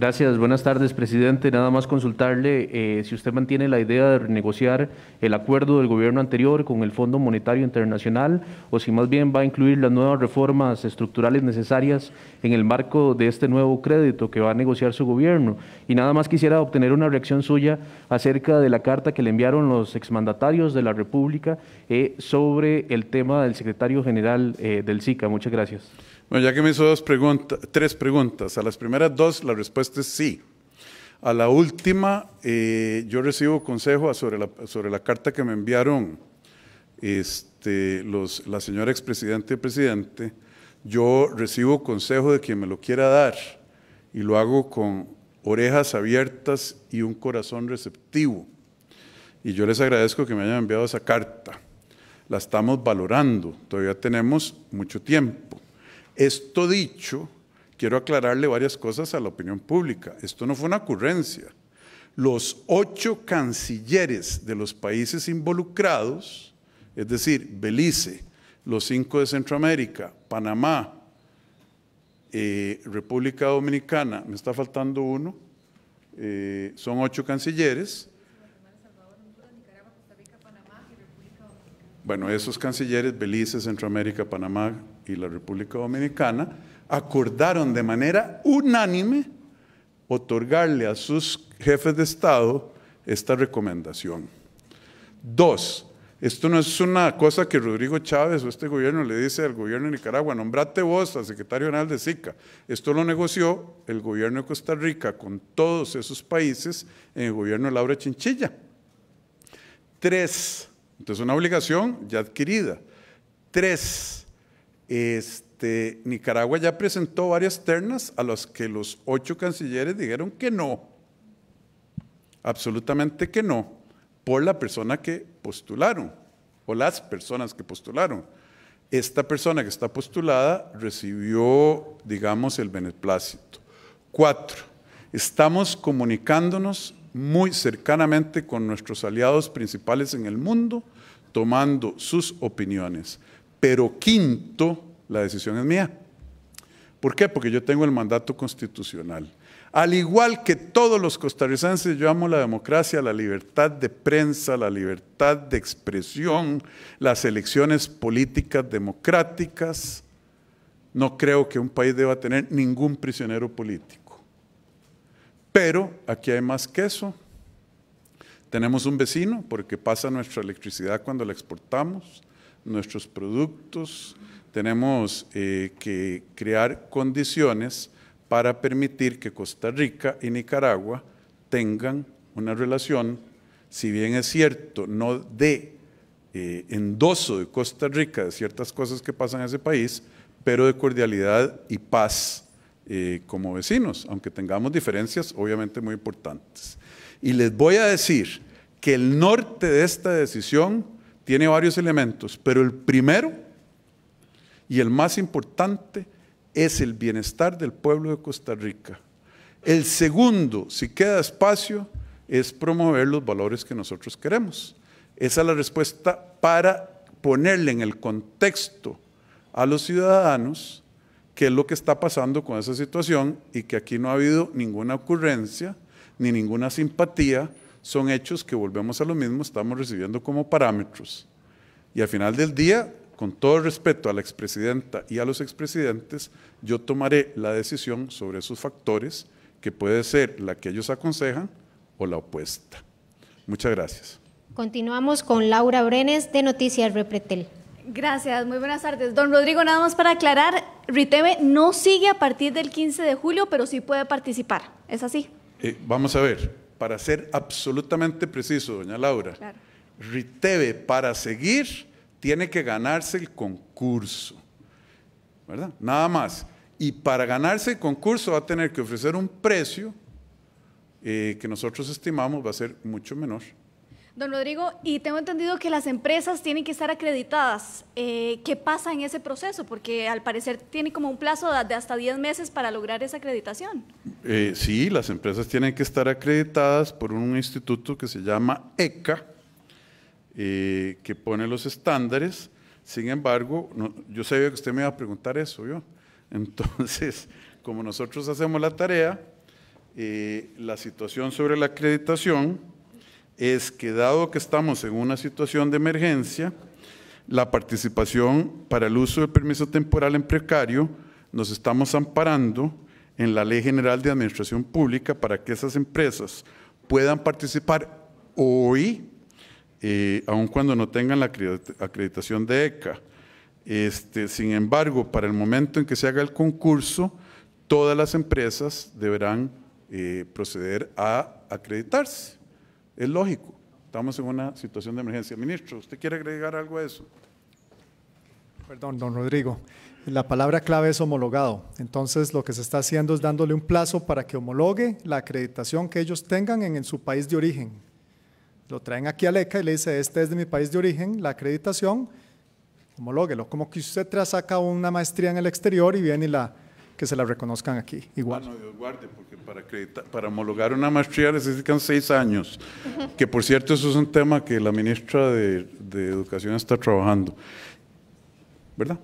Gracias, buenas tardes, presidente. Nada más consultarle eh, si usted mantiene la idea de renegociar el acuerdo del gobierno anterior con el Fondo Monetario Internacional o si más bien va a incluir las nuevas reformas estructurales necesarias en el marco de este nuevo crédito que va a negociar su gobierno. Y nada más quisiera obtener una reacción suya acerca de la carta que le enviaron los exmandatarios de la República eh, sobre el tema del secretario general eh, del SICA. Muchas gracias. Bueno, ya que me hizo dos preguntas, tres preguntas, a las primeras dos la respuesta es sí. A la última, eh, yo recibo consejo sobre la, sobre la carta que me enviaron este, la señora expresidente y presidente. Yo recibo consejo de quien me lo quiera dar y lo hago con orejas abiertas y un corazón receptivo. Y yo les agradezco que me hayan enviado esa carta. La estamos valorando, todavía tenemos mucho tiempo. Esto dicho, quiero aclararle varias cosas a la opinión pública. Esto no fue una ocurrencia. Los ocho cancilleres de los países involucrados, es decir, Belice, los cinco de Centroamérica, Panamá, eh, República Dominicana, me está faltando uno, eh, son ocho cancilleres. Bueno, esos cancilleres, Belice, Centroamérica, Panamá, y la República Dominicana acordaron de manera unánime otorgarle a sus jefes de Estado esta recomendación. Dos, esto no es una cosa que Rodrigo Chávez o este gobierno le dice al gobierno de Nicaragua, nombrate vos al secretario general de SICA. Esto lo negoció el gobierno de Costa Rica con todos esos países en el gobierno de Laura Chinchilla. Tres, entonces una obligación ya adquirida. Tres, este, Nicaragua ya presentó varias ternas a las que los ocho cancilleres dijeron que no, absolutamente que no, por la persona que postularon o las personas que postularon. Esta persona que está postulada recibió, digamos, el beneplácito. Cuatro, estamos comunicándonos muy cercanamente con nuestros aliados principales en el mundo, tomando sus opiniones. Pero quinto, la decisión es mía. ¿Por qué? Porque yo tengo el mandato constitucional. Al igual que todos los costarricenses, yo amo la democracia, la libertad de prensa, la libertad de expresión, las elecciones políticas democráticas. No creo que un país deba tener ningún prisionero político. Pero aquí hay más que eso. Tenemos un vecino porque pasa nuestra electricidad cuando la exportamos nuestros productos, tenemos eh, que crear condiciones para permitir que Costa Rica y Nicaragua tengan una relación, si bien es cierto, no de eh, endoso de Costa Rica de ciertas cosas que pasan en ese país, pero de cordialidad y paz eh, como vecinos, aunque tengamos diferencias obviamente muy importantes. Y les voy a decir que el norte de esta decisión tiene varios elementos, pero el primero y el más importante es el bienestar del pueblo de Costa Rica. El segundo, si queda espacio, es promover los valores que nosotros queremos. Esa es la respuesta para ponerle en el contexto a los ciudadanos qué es lo que está pasando con esa situación y que aquí no ha habido ninguna ocurrencia ni ninguna simpatía son hechos que volvemos a lo mismo, estamos recibiendo como parámetros. Y al final del día, con todo respeto a la expresidenta y a los expresidentes, yo tomaré la decisión sobre esos factores, que puede ser la que ellos aconsejan o la opuesta. Muchas gracias. Continuamos con Laura Brenes de Noticias Repretel. Gracias, muy buenas tardes. Don Rodrigo, nada más para aclarar, Riteve no sigue a partir del 15 de julio, pero sí puede participar. ¿Es así? Eh, vamos a ver, para ser absolutamente preciso, doña Laura, Riteve para seguir tiene que ganarse el concurso, ¿verdad? Nada más. Y para ganarse el concurso va a tener que ofrecer un precio eh, que nosotros estimamos va a ser mucho menor Don Rodrigo, y tengo entendido que las empresas tienen que estar acreditadas. Eh, ¿Qué pasa en ese proceso? Porque al parecer tiene como un plazo de hasta 10 meses para lograr esa acreditación. Eh, sí, las empresas tienen que estar acreditadas por un instituto que se llama ECA, eh, que pone los estándares. Sin embargo, yo sabía que usted me iba a preguntar eso, ¿yo? Entonces, como nosotros hacemos la tarea, la situación sobre la acreditación es que dado que estamos en una situación de emergencia, la participación para el uso del permiso temporal en precario nos estamos amparando en la Ley General de Administración Pública para que esas empresas puedan participar hoy, eh, aun cuando no tengan la acreditación de ECA. Este, sin embargo, para el momento en que se haga el concurso, todas las empresas deberán eh, proceder a acreditarse. Es lógico, estamos en una situación de emergencia. Ministro, ¿usted quiere agregar algo a eso? Perdón, don Rodrigo. La palabra clave es homologado. Entonces, lo que se está haciendo es dándole un plazo para que homologue la acreditación que ellos tengan en, su país de origen. Lo traen aquí a LECA y le dice, este es de mi país de origen, la acreditación, Homologuelo. Como que usted saca una maestría en el exterior y viene y la, que se la reconozcan aquí, igual. Ah, Dios guarde, porque para, homologar una maestría necesitan seis años, que por cierto eso es un tema que la ministra de, Educación está trabajando, ¿verdad?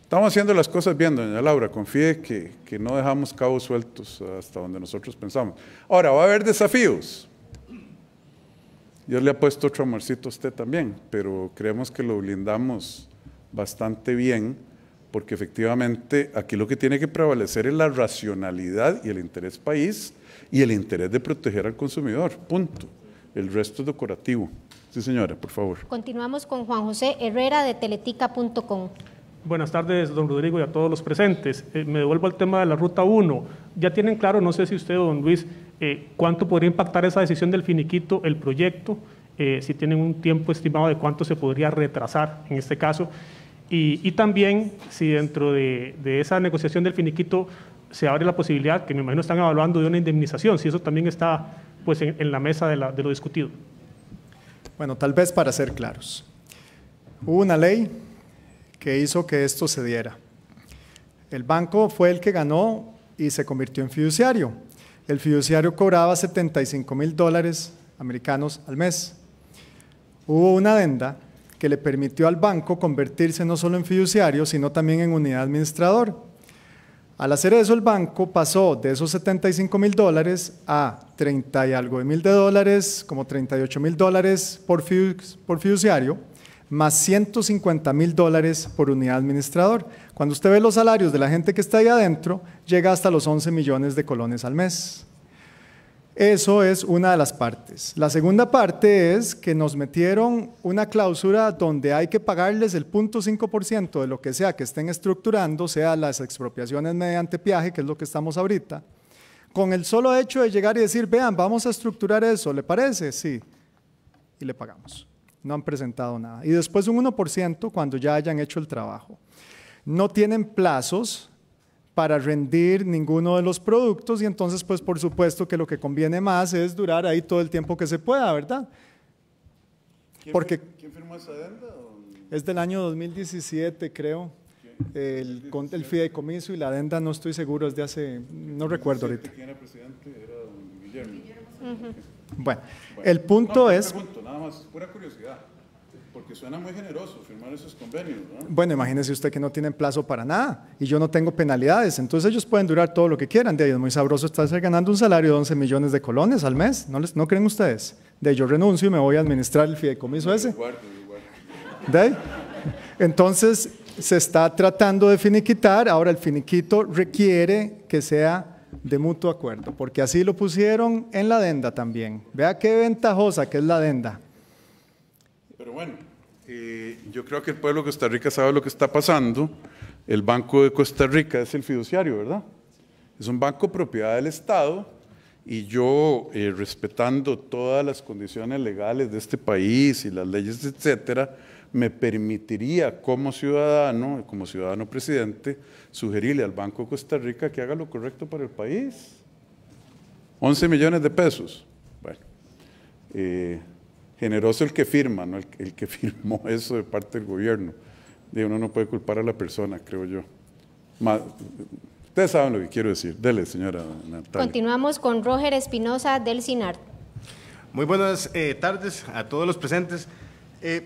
Estamos haciendo las cosas bien, doña Laura, confíe que, que no dejamos cabos sueltos hasta donde nosotros pensamos. Ahora, va a haber desafíos, yo le he puesto otro amorcito a usted también, pero creemos que lo blindamos bastante bien porque efectivamente aquí lo que tiene que prevalecer es la racionalidad y el interés país y el interés de proteger al consumidor, punto. El resto es decorativo. Sí, señora, por favor. Continuamos con Juan José Herrera de teletica.com. Buenas tardes, don Rodrigo, y a todos los presentes. Eh, me devuelvo al tema de la Ruta 1. Ya tienen claro, no sé si usted don Luis, eh, cuánto podría impactar esa decisión del finiquito el proyecto, eh, si tienen un tiempo estimado de cuánto se podría retrasar en este caso. Y, también si dentro de, esa negociación del finiquito se abre la posibilidad, que me imagino están evaluando, de una indemnización, si eso también está pues, en, la mesa de, de lo discutido. Bueno, tal vez para ser claros, hubo una ley que hizo que esto se diera. El banco fue el que ganó y se convirtió en fiduciario. El fiduciario cobraba 75 mil dólares americanos al mes. Hubo una adenda que le permitió al banco convertirse no solo en fiduciario, sino también en unidad administrador. Al hacer eso, el banco pasó de esos 75 mil dólares a 30 y algo de mil de dólares, como 38 mil dólares por, por fiduciario, más 150 mil dólares por unidad administrador. Cuando usted ve los salarios de la gente que está ahí adentro, llega hasta los 11 millones de colones al mes. Eso es una de las partes. La segunda parte es que nos metieron una cláusula donde hay que pagarles el 0.5% de lo que sea que estén estructurando, sea las expropiaciones mediante piaje, que es lo que estamos ahorita, con el solo hecho de llegar y decir, vean, vamos a estructurar eso, ¿le parece? Sí. Y le pagamos. No han presentado nada. Y después un 1% cuando ya hayan hecho el trabajo. No tienen plazos, para rendir ninguno de los productos y entonces pues por supuesto que lo que conviene más es durar ahí todo el tiempo que se pueda, ¿verdad? ¿Quién Porque, firmó esa adenda? Es del año 2017 creo, el, el fideicomiso y la adenda no estoy seguro, es de hace, no recuerdo ahorita. ¿Quién era presidente? Era don Guillermo. bueno, el punto es... nada más, curiosidad. Porque suena muy generoso firmar esos convenios. ¿no? Bueno, imagínese usted que no tienen plazo para nada y yo no tengo penalidades. Entonces ellos pueden durar todo lo que quieran. De ahí es muy sabroso estar ganando un salario de 11 millones de colones al mes. ¿No, les, no creen ustedes? De ahí yo renuncio y me voy a administrar el fideicomiso ese. De Entonces se está tratando de finiquitar. Ahora el finiquito requiere que sea de mutuo acuerdo, porque así lo pusieron en la adenda también. Vea qué ventajosa que es la adenda. Pero bueno, eh, yo creo que el pueblo de Costa Rica sabe lo que está pasando. El Banco de Costa Rica es el fiduciario, ¿verdad? Es un banco propiedad del Estado y yo, eh, respetando todas las condiciones legales de este país y las leyes, etcétera, me permitiría como ciudadano, como ciudadano presidente, sugerirle al Banco de Costa Rica que haga lo correcto para el país. 11 millones de pesos. Bueno, eh, Generoso el que firma, no el, que firmó eso de parte del gobierno. De uno no puede culpar a la persona, creo yo. ustedes saben lo que quiero decir. Dele, señora Natalia. Continuamos con Roger Espinosa del CINART. Muy buenas eh, tardes a todos los presentes. Eh,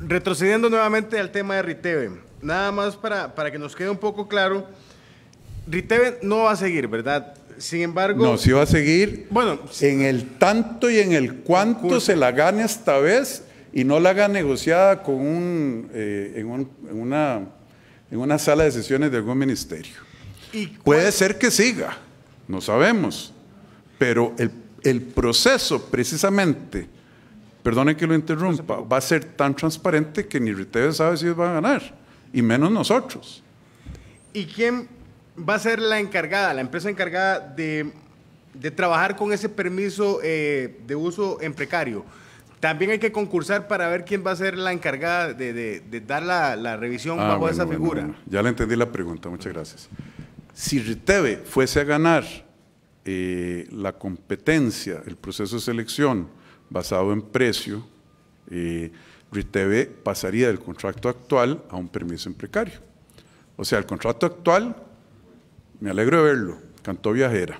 retrocediendo nuevamente al tema de Riteve, nada más para, para que nos quede un poco claro, Riteve no va a seguir, ¿verdad? Sin embargo. No, si va a seguir bueno, en el tanto y en el cuánto se la gane esta vez y no la haga negociada con eh, un, en, una, en una sala de sesiones de algún ministerio. ¿Y Puede ser que siga, no sabemos, pero el, proceso precisamente, perdone que lo interrumpa, va a ser tan transparente que ni ustedes sabe si va a ganar, y menos nosotros. ¿Y quién va a ser la encargada, la empresa encargada de, trabajar con ese permiso eh, de uso en precario. También hay que concursar para ver quién va a ser la encargada de, dar la, revisión ah, bajo esa figura. Ya le entendí la pregunta, muchas gracias. Si Riteve fuese a ganar eh, la competencia, el proceso de selección basado en precio, eh, Riteve pasaría del contrato actual a un permiso en precario. O sea, el contrato actual me alegro de verlo, cantó Viajera.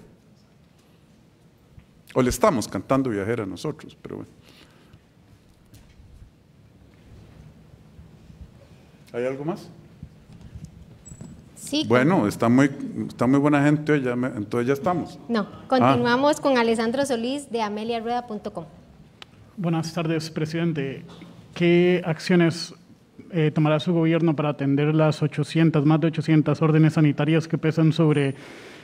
O le estamos cantando Viajera a nosotros, pero bueno. ¿Hay algo más? Sí. Bueno, está muy, está muy buena gente entonces ya estamos. No, ah. continuamos con Alessandro Solís de ameliarueda.com. Buenas tardes, presidente. ¿Qué acciones eh, tomará su gobierno para atender las 800, más de 800 órdenes sanitarias que pesan sobre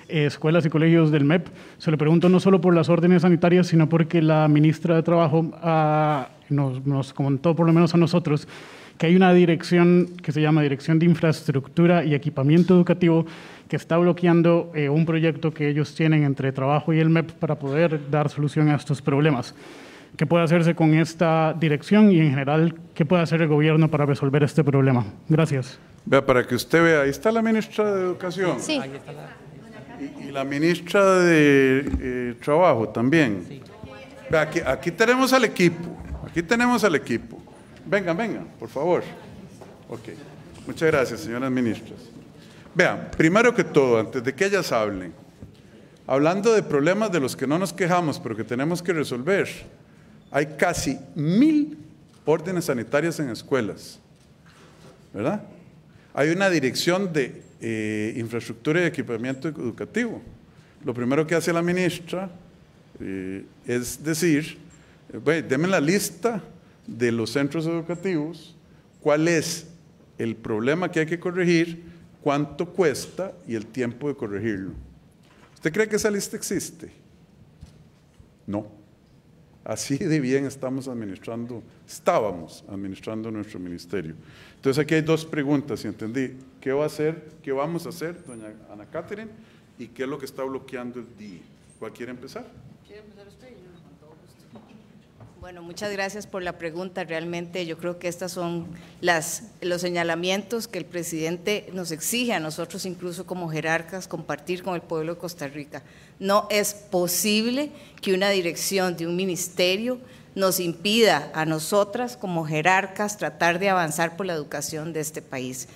eh, escuelas y colegios del MEP. Se le pregunto no solo por las órdenes sanitarias, sino porque la ministra de Trabajo ah, nos, comentó, por lo menos a nosotros, que hay una dirección que se llama Dirección de Infraestructura y Equipamiento Educativo que está bloqueando eh, un proyecto que ellos tienen entre trabajo y el MEP para poder dar solución a estos problemas. ¿Qué puede hacerse con esta dirección y en general qué puede hacer el gobierno para resolver este problema? Gracias. Vea, para que usted vea, ahí está la ministra de Educación. Sí. Y, la ministra de eh, Trabajo también. Vea, aquí, tenemos al equipo. Aquí tenemos al equipo. Vengan, vengan, por favor. Ok. Muchas gracias, señoras ministras. Vean, primero que todo, antes de que ellas hablen, hablando de problemas de los que no nos quejamos, pero que tenemos que resolver hay casi mil órdenes sanitarias en escuelas, ¿verdad? Hay una dirección de eh, infraestructura y equipamiento educativo. Lo primero que hace la ministra eh, es decir, eh, deme la lista de los centros educativos, cuál es el problema que hay que corregir, cuánto cuesta y el tiempo de corregirlo. ¿Usted cree que esa lista existe? No. Así de bien estamos administrando, estábamos administrando nuestro ministerio. Entonces aquí hay dos preguntas, si entendí. ¿Qué va a hacer, qué vamos a hacer, doña Ana Catherine? ¿Y qué es lo que está bloqueando el DI? ¿Cuál quiere empezar? ¿Quiere empezar usted? Bueno, muchas gracias por la pregunta. Realmente yo creo que estos son los señalamientos que el presidente nos exige a nosotros, incluso como jerarcas, compartir con el pueblo de Costa Rica. No es posible que una dirección de un ministerio nos impida a nosotras como jerarcas tratar de avanzar por la educación de este país.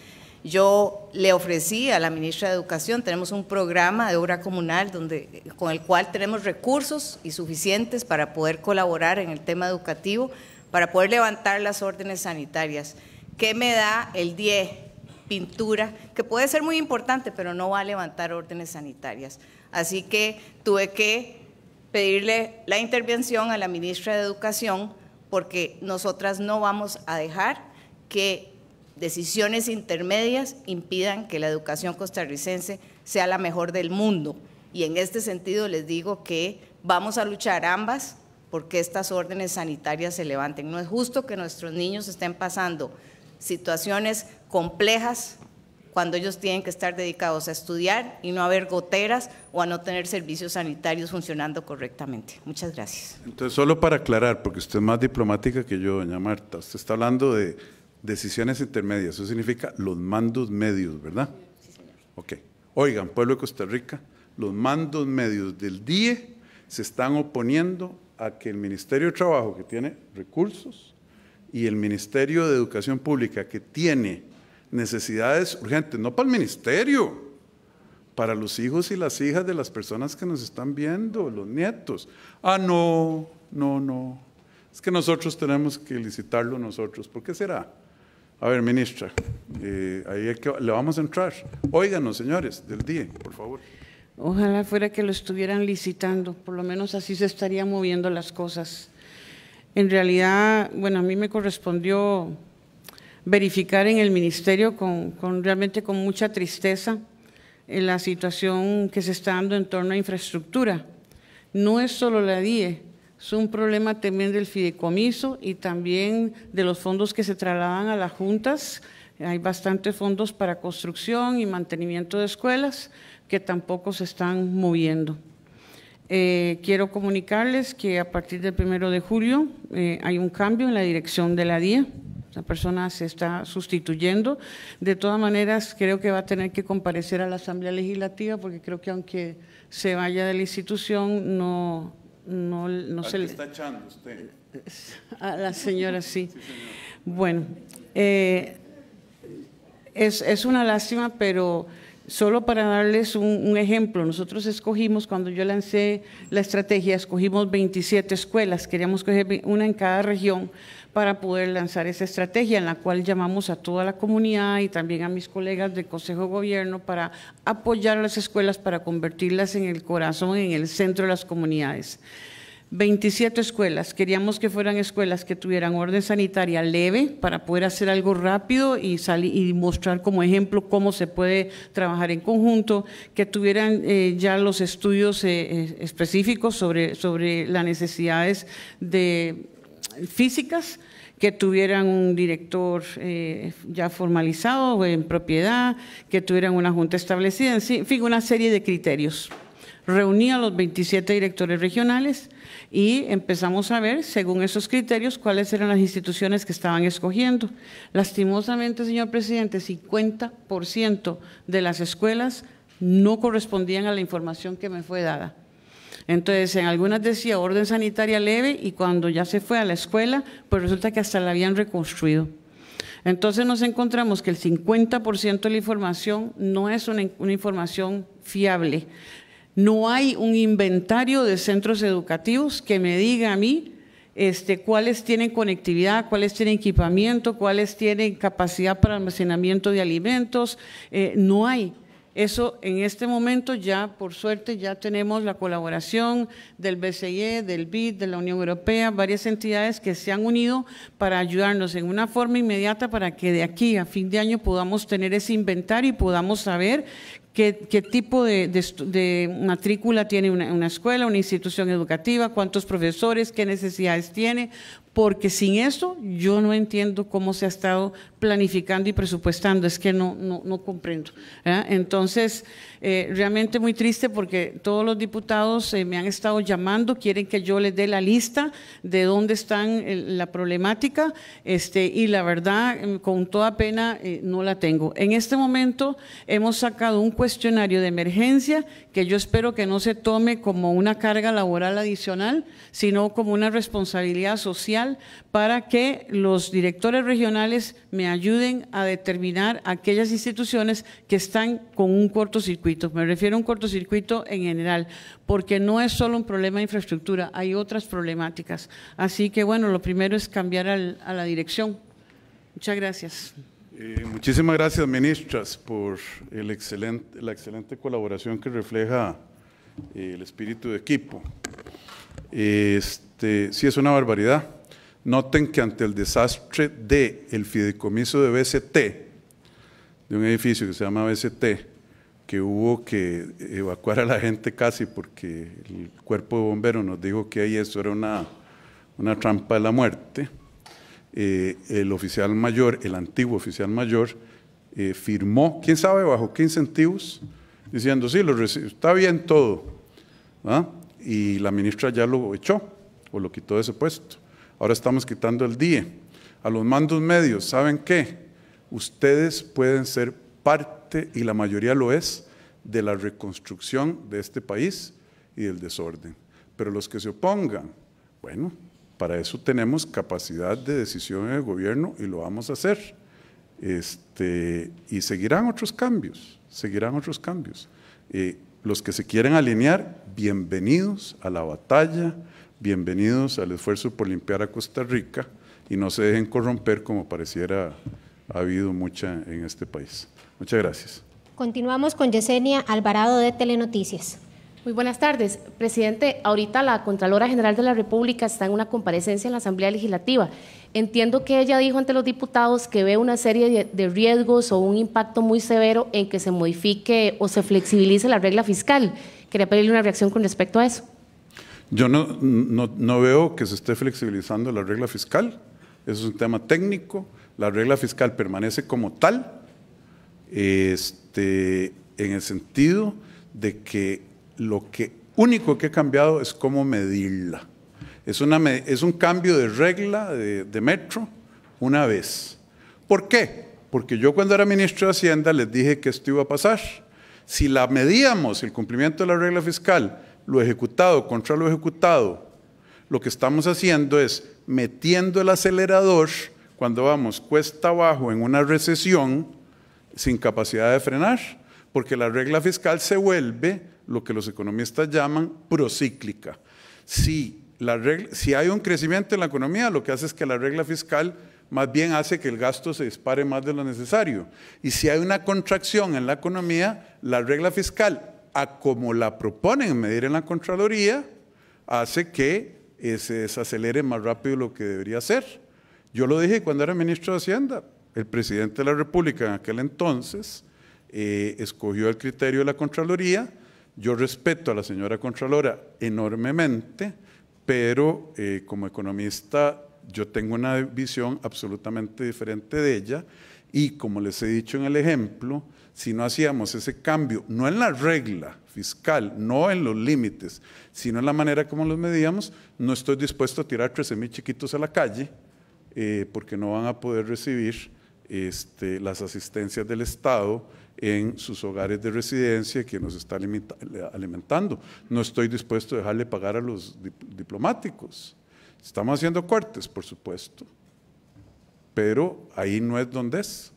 Yo le ofrecí a la ministra de Educación, tenemos un programa de obra comunal donde, con el cual tenemos recursos y suficientes para poder colaborar en el tema educativo, para poder levantar las órdenes sanitarias. ¿Qué me da el 10? E? Pintura, que puede ser muy importante, pero no va a levantar órdenes sanitarias. Así que tuve que pedirle la intervención a la ministra de Educación porque nosotras no vamos a dejar que decisiones intermedias impidan que la educación costarricense sea la mejor del mundo. Y en este sentido les digo que vamos a luchar ambas porque estas órdenes sanitarias se levanten. No es justo que nuestros niños estén pasando situaciones complejas cuando ellos tienen que estar dedicados a estudiar y no haber goteras o a no tener servicios sanitarios funcionando correctamente. Muchas gracias. Entonces, solo para aclarar, porque usted es más diplomática que yo, doña Marta, usted está hablando de Decisiones intermedias, eso significa los mandos medios, ¿verdad? Sí, señor. Ok. Oigan, pueblo de Costa Rica, los mandos medios del DIE se están oponiendo a que el Ministerio de Trabajo, que tiene recursos, y el Ministerio de Educación Pública, que tiene necesidades urgentes, no para el Ministerio, para los hijos y las hijas de las personas que nos están viendo, los nietos. Ah, no, no, no. Es que nosotros tenemos que licitarlo nosotros. ¿Por qué será? A ver, ministra, eh, ahí que le vamos a entrar. Óiganos, señores, del DIE, por favor. Ojalá fuera que lo estuvieran licitando, por lo menos así se estarían moviendo las cosas. En realidad, bueno, a mí me correspondió verificar en el ministerio con, realmente con mucha tristeza eh, la situación que se está dando en torno a infraestructura. No es solo la DIE, es un problema también del fideicomiso y también de los fondos que se trasladan a las juntas. Hay bastantes fondos para construcción y mantenimiento de escuelas que tampoco se están moviendo. Eh, quiero comunicarles que a partir del primero de julio eh, hay un cambio en la dirección de la DIA. La persona se está sustituyendo. De todas maneras, creo que va a tener que comparecer a la Asamblea Legislativa porque creo que aunque se vaya de la institución, no no, no se le... está echando usted? A la señora, sí. Bueno, eh, es, es, una lástima, pero Solo para darles un, ejemplo, nosotros escogimos, cuando yo lancé la estrategia, escogimos 27 escuelas, queríamos coger una en cada región para poder lanzar esa estrategia en la cual llamamos a toda la comunidad y también a mis colegas del Consejo de Gobierno para apoyar las escuelas, para convertirlas en el corazón, en el centro de las comunidades. 27 escuelas. Queríamos que fueran escuelas que tuvieran orden sanitaria leve para poder hacer algo rápido y, y mostrar como ejemplo cómo se puede trabajar en conjunto, que tuvieran eh, ya los estudios eh, eh, específicos sobre, sobre las necesidades de, físicas que tuvieran un director ya formalizado en propiedad, que tuvieran una junta establecida, en fin, una serie de criterios reuní a los 27 directores regionales y empezamos a ver, según esos criterios, cuáles eran las instituciones que estaban escogiendo. Lastimosamente, señor presidente, 50% de las escuelas no correspondían a la información que me fue dada. Entonces, en algunas decía orden sanitaria leve y cuando ya se fue a la escuela, pues resulta que hasta la habían reconstruido. Entonces nos encontramos que el 50% de la información no es una, una, información fiable. No hay un inventario de centros educativos que me diga a mí este, cuáles tienen conectividad, cuáles tienen equipamiento, cuáles tienen capacidad para almacenamiento de alimentos. Eh, no hay. Eso en este momento ya, por suerte, ya tenemos la colaboración del BCE, del BID, de la Unión Europea, varias entidades que se han unido para ayudarnos en una forma inmediata para que de aquí a fin de año podamos tener ese inventario y podamos saber qué, qué tipo de, de, matrícula tiene una, escuela, una institución educativa, cuántos profesores, qué necesidades tiene, porque sin eso yo no entiendo cómo se ha estado planificando y presupuestando, es que no, no, comprendo. ¿eh? Entonces, eh, realmente muy triste porque todos los diputados eh, me han estado llamando, quieren que yo les dé la lista de dónde están la problemática este, y la verdad, mm, con toda pena, no la tengo. En este momento hemos sacado un cuestionario de emergencia que yo espero que no se tome como una carga laboral adicional, sino como una responsabilidad social para que los directores regionales me ayuden a determinar aquellas instituciones que están con un cortocircuito. Me refiero a un cortocircuito en general, porque no es solo un problema de infraestructura, hay otras problemáticas. Así que bueno, lo primero es cambiar a la dirección. Muchas gracias. Eh, muchísimas gracias, ministras, por la excelente colaboración que refleja eh, el espíritu de equipo. Este, sí es una barbaridad Noten que ante el desastre del el fideicomiso de BCT, de un edificio que se llama BCT, que hubo que evacuar a la gente casi porque el cuerpo de bomberos nos dijo que ahí eso era una, una trampa de la muerte, eh, el oficial mayor, el antiguo oficial mayor, eh, firmó, quién sabe bajo qué incentivos, diciendo, sí, lo está bien todo. ¿ah? Y la ministra ya lo echó o lo quitó de ese puesto. Ahora estamos quitando el día. E. A los mandos medios, ¿saben qué? Ustedes pueden ser parte, y la mayoría lo es, de la reconstrucción de este país y del desorden. Pero los que se opongan, bueno, para eso tenemos capacidad de decisión en el gobierno y lo vamos a hacer. Este, y seguirán otros cambios, seguirán otros cambios. Eh, los que se quieren alinear, bienvenidos a la batalla bienvenidos al esfuerzo por limpiar a Costa Rica y no se dejen corromper como pareciera ha habido mucha en este país. Muchas gracias. Continuamos con Yesenia Alvarado de Telenoticias. Muy buenas tardes. Presidente, ahorita la Contralora General de la República está en una comparecencia en la Asamblea Legislativa. Entiendo que ella dijo ante los diputados que ve una serie de riesgos o un impacto muy severo en que se modifique o se flexibilice la regla fiscal. Quería pedirle una reacción con respecto a eso. Yo no, no, veo que se esté flexibilizando la regla fiscal, eso es un tema técnico, la regla fiscal permanece como tal, este, en el sentido de que lo que único que ha cambiado es cómo medirla. Es, una, es un cambio de regla de, de, metro una vez. ¿Por qué? Porque yo cuando era ministro de Hacienda les dije que esto iba a pasar. Si la medíamos, el cumplimiento de la regla fiscal, lo ejecutado contra lo ejecutado, lo que estamos haciendo es metiendo el acelerador cuando vamos cuesta abajo en una recesión sin capacidad de frenar, porque la regla fiscal se vuelve lo que los economistas llaman procíclica. Si, la si hay un crecimiento en la economía, lo que hace es que la regla fiscal más bien hace que el gasto se dispare más de lo necesario. Y si hay una contracción en la economía, la regla fiscal a como la proponen medir en la Contraloría, hace que eh, se desacelere más rápido lo que debería ser. Yo lo dije cuando era ministro de Hacienda, el presidente de la República en aquel entonces eh, escogió el criterio de la Contraloría. Yo respeto a la señora Contralora enormemente, pero eh, como economista yo tengo una visión absolutamente diferente de ella y como les he dicho en el ejemplo, si no hacíamos ese cambio, no en la regla fiscal, no en los límites, sino en la manera como los medíamos, no estoy dispuesto a tirar 13 chiquitos a la calle eh, porque no van a poder recibir este, las asistencias del Estado en sus hogares de residencia que nos está alimentando. No estoy dispuesto a dejarle pagar a los diplomáticos. Estamos haciendo cortes, por supuesto, pero ahí no es donde es.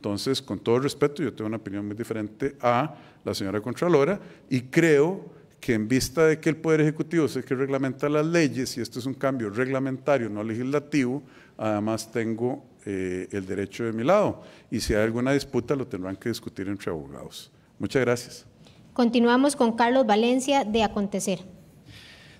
Entonces, con todo respeto, yo tengo una opinión muy diferente a la señora Contralora y creo que en vista de que el Poder Ejecutivo es el que reglamenta las leyes y esto es un cambio reglamentario, no legislativo, además tengo eh, el derecho de mi lado y si hay alguna disputa lo tendrán que discutir entre abogados. Muchas gracias. Continuamos con Carlos Valencia de Acontecer.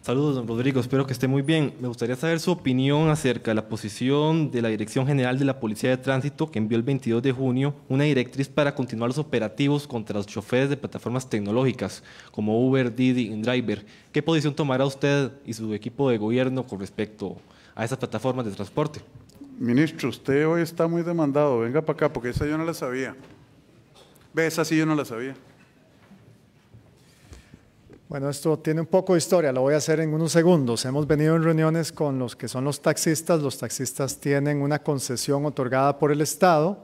Saludos, don Rodrigo. Espero que esté muy bien. Me gustaría saber su opinión acerca de la posición de la Dirección General de la Policía de Tránsito que envió el 22 de junio una directriz para continuar los operativos contra los choferes de plataformas tecnológicas como Uber, Didi, y Driver. ¿Qué posición tomará usted y su equipo de gobierno con respecto a esas plataformas de transporte? Ministro, usted hoy está muy demandado. Venga para acá porque esa yo no la sabía. Ve, esa sí yo no la sabía. Bueno, esto tiene un poco de historia, lo voy a hacer en unos segundos. Hemos venido en reuniones con los que son los taxistas. Los taxistas tienen una concesión otorgada por el Estado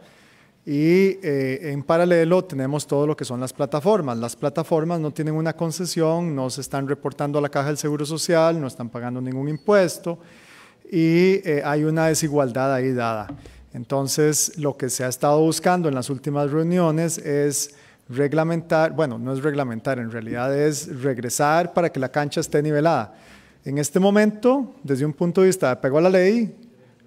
y eh, en paralelo tenemos todo lo que son las plataformas. Las plataformas no tienen una concesión, no se están reportando a la caja del Seguro Social, no están pagando ningún impuesto y eh, hay una desigualdad ahí dada. Entonces, lo que se ha estado buscando en las últimas reuniones es reglamentar, bueno, no es reglamentar, en realidad es regresar para que la cancha esté nivelada. En este momento, desde un punto de vista de apego a la ley,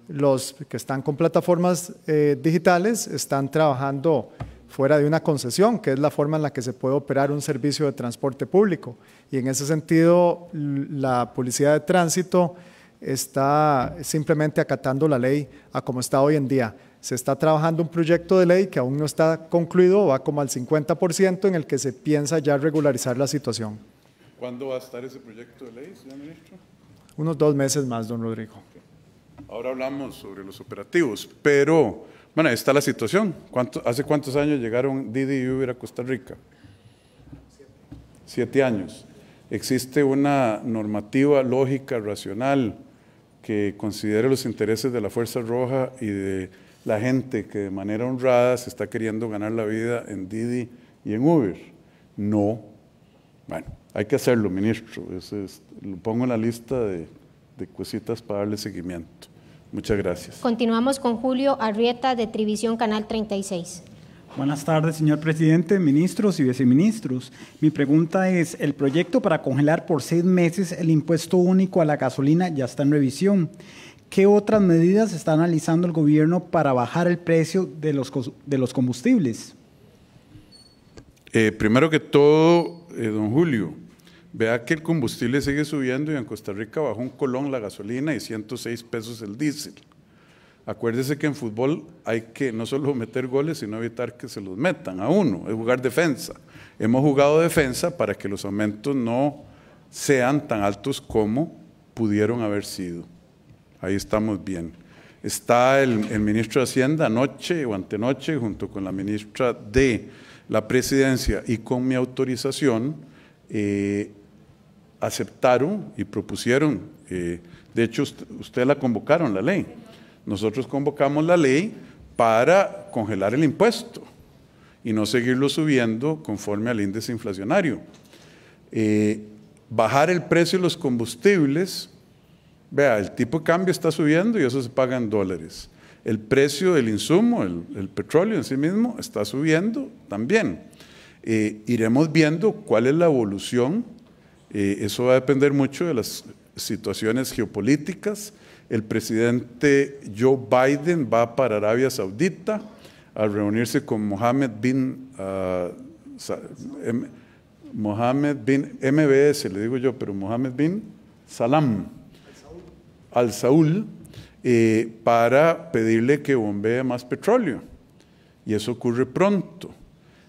los que están con plataformas eh, digitales están trabajando fuera de una concesión, que es la forma en la que se puede operar un servicio de transporte público. Y en ese sentido, la policía de tránsito está simplemente acatando la ley a como está hoy en día. Se está trabajando un proyecto de ley que aún no está concluido, va como al 50% en el que se piensa ya regularizar la situación. ¿Cuándo va a estar ese proyecto de ley, señor ministro? Unos dos meses más, don Rodrigo. Ahora hablamos sobre los operativos, pero bueno, está la situación. ¿Hace cuántos años llegaron Didi y Uber a Costa Rica? Siete. Siete años. ¿Existe una normativa lógica, racional, que considere los intereses de la Fuerza Roja y de la gente que de manera honrada se está queriendo ganar la vida en Didi y en Uber. No. Bueno, hay que hacerlo, ministro. lo pongo en la lista de, de cositas para darle seguimiento. Muchas gracias. Continuamos con Julio Arrieta de Trivisión Canal 36. Buenas tardes, señor presidente, ministros y viceministros. Mi pregunta es, el proyecto para congelar por seis meses el impuesto único a la gasolina ya está en revisión. ¿Qué otras medidas está analizando el gobierno para bajar el precio de los, de los combustibles? Eh, primero que todo, eh, don Julio, vea que el combustible sigue subiendo y en Costa Rica bajó un colón la gasolina y 106 pesos el diésel. Acuérdese que en fútbol hay que no solo meter goles, sino evitar que se los metan a uno, es jugar defensa. Hemos jugado defensa para que los aumentos no sean tan altos como pudieron haber sido ahí estamos bien. Está el, ministro de Hacienda anoche o antenoche junto con la ministra de la presidencia y con mi autorización eh, aceptaron y propusieron, eh, de hecho ustedes la convocaron la ley, nosotros convocamos la ley para congelar el impuesto y no seguirlo subiendo conforme al índice inflacionario. Eh, bajar el precio de los combustibles Vea, el tipo de cambio está subiendo y eso se paga en dólares. El precio del insumo, el, petróleo en sí mismo, está subiendo también. Eh, iremos viendo cuál es la evolución. Eh, eso va a depender mucho de las situaciones geopolíticas. El presidente Joe Biden va para Arabia Saudita a reunirse con Mohammed bin, ah, em, Mohammed bin MBS, le digo yo, pero Mohammed bin Salam al Saúl eh, para pedirle que bombee más petróleo. Y eso ocurre pronto.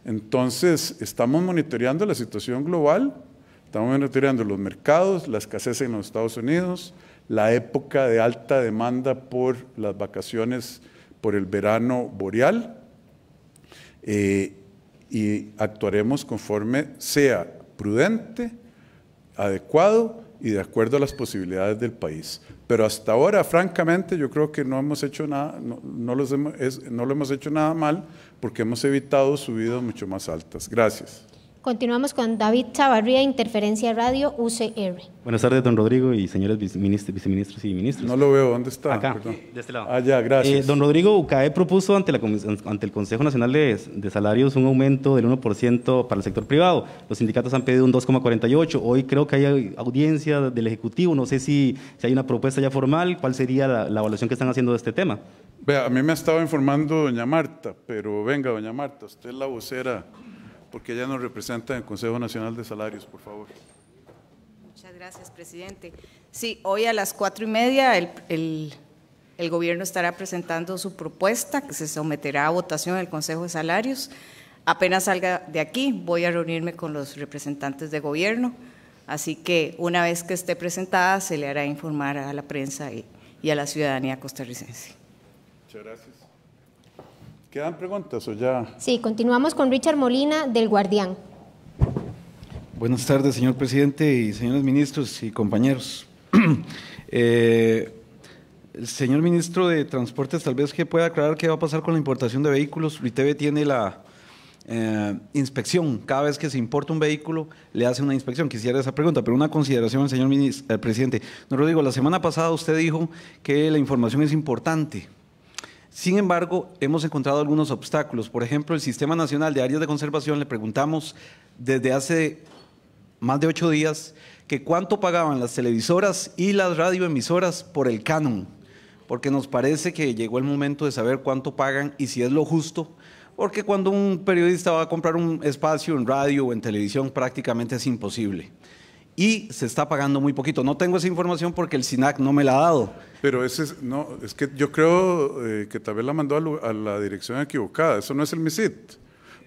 Entonces, estamos monitoreando la situación global, estamos monitoreando los mercados, la escasez en los Estados Unidos, la época de alta demanda por las vacaciones por el verano boreal eh, y actuaremos conforme sea prudente, adecuado y de acuerdo a las posibilidades del país. Pero hasta ahora, francamente, yo creo que no hemos hecho nada, no, no, no lo hemos hecho nada mal porque hemos evitado subidas mucho más altas. Gracias. Continuamos con David Chavarría, Interferencia Radio UCR. Buenas tardes, don Rodrigo y señores viceministros y ministros. No lo veo, ¿dónde está? Acá, de este lado. Allá, ah, gracias. Eh, don Rodrigo, UCAE propuso ante, la, ante el Consejo Nacional de, Salarios un aumento del 1% para el sector privado. Los sindicatos han pedido un 2,48. Hoy creo que hay audiencia del Ejecutivo. No sé si, si hay una propuesta ya formal. ¿Cuál sería la, evaluación que están haciendo de este tema? Vea, a mí me ha estado informando doña Marta, pero venga, doña Marta, usted es la vocera porque ella nos representa en el Consejo Nacional de Salarios, por favor. Muchas gracias, presidente. Sí, hoy a las cuatro y media el, el, gobierno estará presentando su propuesta que se someterá a votación en el Consejo de Salarios. Apenas salga de aquí, voy a reunirme con los representantes de gobierno, así que una vez que esté presentada se le hará informar a la prensa y a la ciudadanía costarricense. Muchas gracias. ¿Quedan preguntas o ya? Sí, continuamos con Richard Molina del Guardián. Buenas tardes, señor presidente y señores ministros y compañeros. Eh, el señor ministro de Transportes, tal vez que pueda aclarar qué va a pasar con la importación de vehículos. Ruiteve tiene la eh, inspección. Cada vez que se importa un vehículo, le hace una inspección. Quisiera esa pregunta, pero una consideración, señor ministro, eh, presidente. No lo digo, la semana pasada usted dijo que la información es importante. Sin embargo, hemos encontrado algunos obstáculos. Por ejemplo, el Sistema Nacional de Áreas de Conservación le preguntamos desde hace más de ocho días que cuánto pagaban las televisoras y las radioemisoras por el canon, porque nos parece que llegó el momento de saber cuánto pagan y si es lo justo, porque cuando un periodista va a comprar un espacio en radio o en televisión prácticamente es imposible y se está pagando muy poquito. No tengo esa información porque el SINAC no me la ha dado. Pero ese es, no, es que yo creo eh, que tal vez la mandó a, la dirección equivocada. Eso no es el MISIT.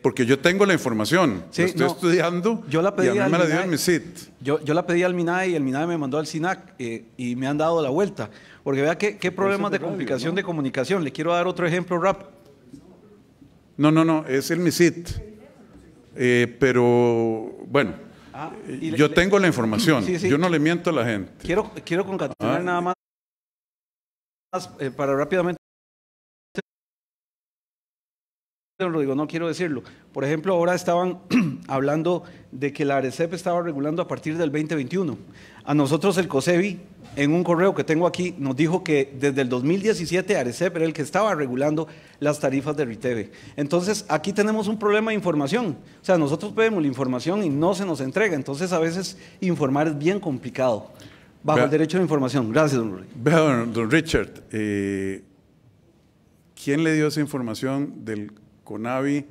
Porque yo tengo la información, estoy estudiando yo la pedí y a mí me la dio el MISIT. Yo, la pedí al MINAE y el MINAE me mandó al SINAC eh, y me han dado la vuelta. Porque vea qué, qué problemas de, complicación de comunicación. Le quiero dar otro ejemplo rap No, no, no, es el MISIT. Eh, pero bueno, Ah, eh, yo tengo la información, yo no le miento a la gente. Quiero, quiero concatenar ah. nada más eh, para rápidamente lo no quiero decirlo. Por ejemplo, ahora estaban hablando de que la ARECEP estaba regulando a partir del 2021. A nosotros el COSEBI, en un correo que tengo aquí, nos dijo que desde el 2017 ARECEP era el que estaba regulando las tarifas de RITEVE. Entonces, aquí tenemos un problema de información. O sea, nosotros vemos la información y no se nos entrega. Entonces, a veces informar es bien complicado bajo el derecho de información. Gracias, don Richard. don, Richard, eh, ¿quién le dio esa información del CONAVI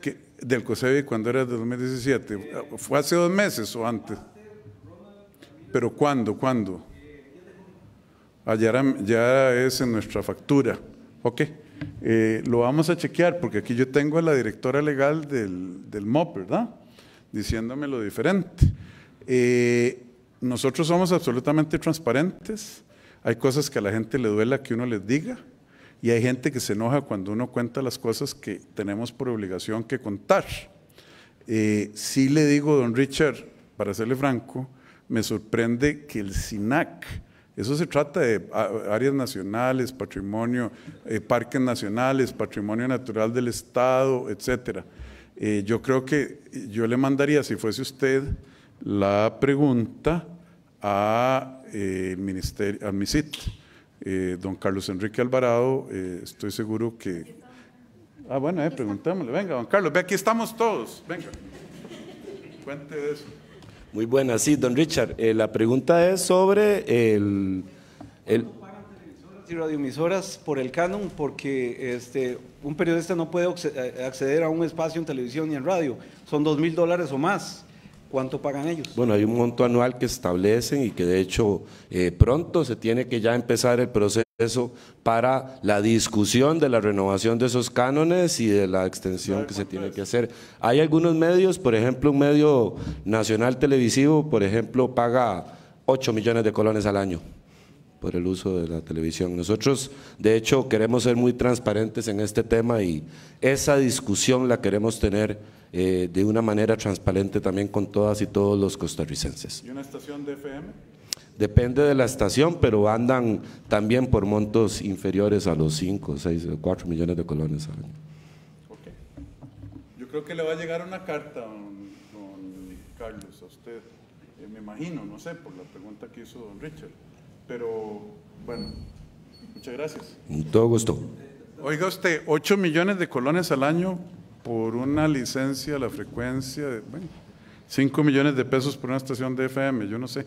que, del COSEBI cuando era de 2017? ¿Fue hace dos meses o antes? ¿Pero cuándo? ¿Cuándo? Allá ah, ya es en nuestra factura. Ok. Eh, lo vamos a chequear porque aquí yo tengo a la directora legal del, del MOP, ¿verdad? Diciéndome lo diferente. Eh, nosotros somos absolutamente transparentes. Hay cosas que a la gente le duela que uno les diga. Y hay gente que se enoja cuando uno cuenta las cosas que tenemos por obligación que contar. Si eh, sí le digo, don Richard, para serle franco, me sorprende que el SINAC, eso se trata de áreas nacionales, patrimonio, eh, parques nacionales, patrimonio natural del Estado, etcétera. Eh, yo creo que yo le mandaría, si fuese usted, la pregunta a, eh, el ministerio, a MISIT eh, don Carlos Enrique Alvarado, eh, estoy seguro que... Ah, bueno, eh, preguntémosle. Venga, don Carlos, aquí estamos todos. Venga, cuente de eso. Muy buena, sí, don Richard. Eh, la pregunta es sobre el... el y radioemisoras por el canon porque este, un periodista no puede acceder a un espacio en televisión ni en radio. Son dos mil dólares o más. ¿Cuánto pagan ellos? Bueno, hay un monto anual que establecen y que de hecho eh, pronto se tiene que ya empezar el proceso para la discusión de la renovación de esos cánones y de la extensión que se tiene que hacer. Hay algunos medios, por ejemplo, un medio nacional televisivo, por ejemplo, paga 8 millones de colones al año por el uso de la televisión. Nosotros, de hecho, queremos ser muy transparentes en este tema y esa discusión la queremos tener eh, de una manera transparente también con todas y todos los costarricenses. ¿Y una estación de FM? Depende de la estación, pero andan también por montos inferiores a los 5, 6, 4 millones de colones al año. Okay. Yo creo que le va a llegar una carta, don, Carlos, a usted, eh, me imagino, no sé, por la pregunta que hizo don Richard. Pero bueno, muchas gracias. Con todo gusto. Oiga usted, 8 millones de colones al año por una licencia, la frecuencia de bueno, 5 millones de pesos por una estación de FM, yo no sé.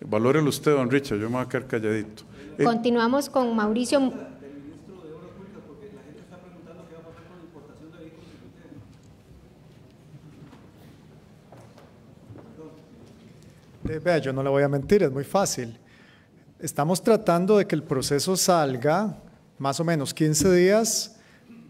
Valórelo usted, don Richard, yo me voy a quedar calladito. Eh, Continuamos con Mauricio. Eh, vea, yo no le voy a mentir, es muy fácil. Estamos tratando de que el proceso salga más o menos 15 días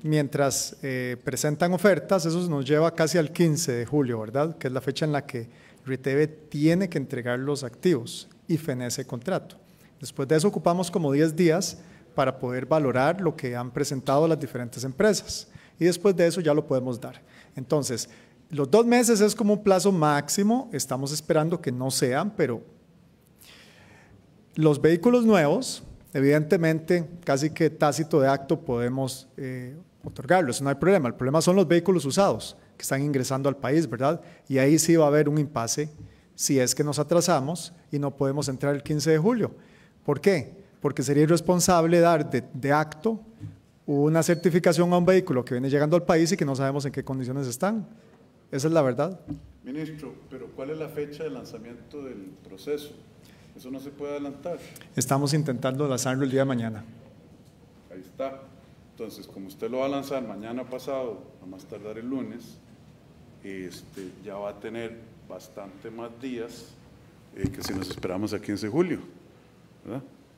mientras eh, presentan ofertas, eso nos lleva casi al 15 de julio, ¿verdad? Que es la fecha en la que Riteve tiene que entregar los activos y fenece contrato. Después de eso ocupamos como 10 días para poder valorar lo que han presentado las diferentes empresas y después de eso ya lo podemos dar. Entonces, los dos meses es como un plazo máximo, estamos esperando que no sean, pero los vehículos nuevos, evidentemente, casi que tácito de acto podemos eh, otorgarlos, no hay problema. El problema son los vehículos usados que están ingresando al país, ¿verdad? Y ahí sí va a haber un impasse si es que nos atrasamos y no podemos entrar el 15 de julio. ¿Por qué? Porque sería irresponsable dar de, acto una certificación a un vehículo que viene llegando al país y que no sabemos en qué condiciones están. Esa es la verdad. Ministro, pero ¿cuál es la fecha de lanzamiento del proceso? Eso no se puede adelantar. Estamos intentando lanzarlo el día de mañana. Ahí está. Entonces, como usted lo va a lanzar mañana pasado, a más tardar el lunes, este, ya va a tener bastante más días eh, que si nos esperamos a 15 de julio.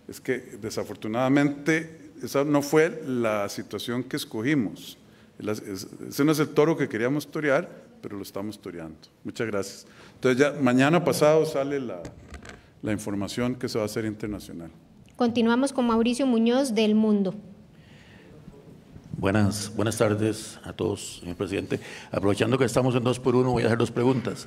Es que desafortunadamente esa no fue la situación que escogimos. Ese no es el toro que queríamos torear, pero lo estamos toreando. Muchas gracias. Entonces ya mañana pasado sale la, la información que se va a hacer internacional. Continuamos con Mauricio Muñoz del Mundo. Buenas, buenas tardes a todos, señor presidente. Aprovechando que estamos en dos por uno, voy a hacer dos preguntas.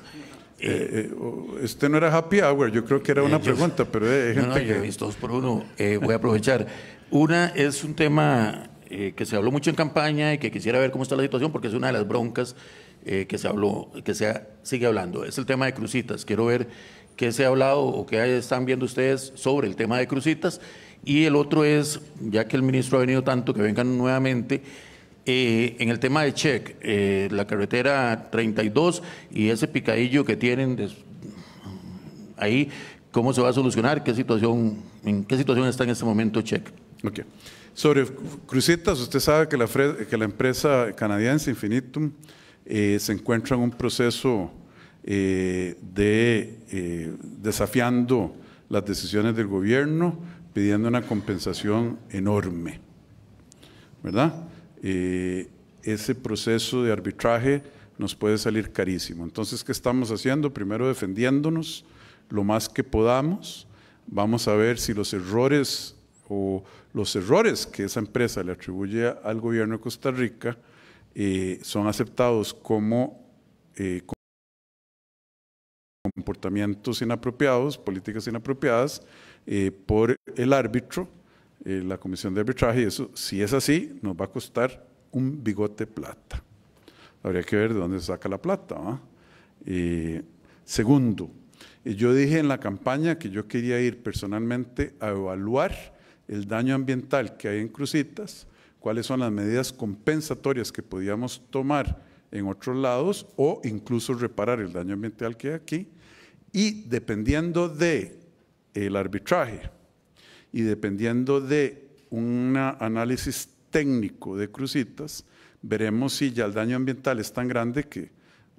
Eh, eh, este no era happy hour, yo creo que era eh, una pregunta, pero hay gente no, no, que... he visto dos por uno, voy a aprovechar. Una es un tema que se habló mucho en campaña y que quisiera ver cómo está la situación, porque es una de las broncas que se habló, que se sigue hablando. Es el tema de crucitas. Quiero ver qué se ha hablado o qué están viendo ustedes sobre el tema de crucitas y el otro es, ya que el ministro ha venido tanto, que vengan nuevamente. Eh, en el tema de Check, eh, la carretera 32 y ese picadillo que tienen ahí, ¿cómo se va a solucionar? ¿Qué situación, ¿En qué situación está en este momento Check? Okay. Sobre Crucitas, usted sabe que la, que la empresa canadiense Infinitum eh, se encuentra en un proceso de desafiando las decisiones del gobierno pidiendo una compensación enorme. ¿Verdad? Eh, ese proceso de arbitraje nos puede salir carísimo. Entonces, ¿qué estamos haciendo? Primero defendiéndonos lo más que podamos. Vamos a ver si los errores o los errores que esa empresa le atribuye al gobierno de Costa Rica eh, son aceptados eh, como comportamientos inapropiados, políticas inapropiadas, eh, por el árbitro, eh, la comisión de arbitraje, y eso, si es así, nos va a costar un bigote plata. Habría que ver de dónde se saca la plata. Eh, segundo, yo dije en la campaña que yo quería ir personalmente a evaluar el daño ambiental que hay en Crucitas, cuáles son las medidas compensatorias que podíamos tomar en otros lados o incluso reparar el daño ambiental que hay aquí. Y dependiendo de el arbitraje. Y dependiendo de un análisis técnico de crucitas, veremos si ya el daño ambiental es tan grande que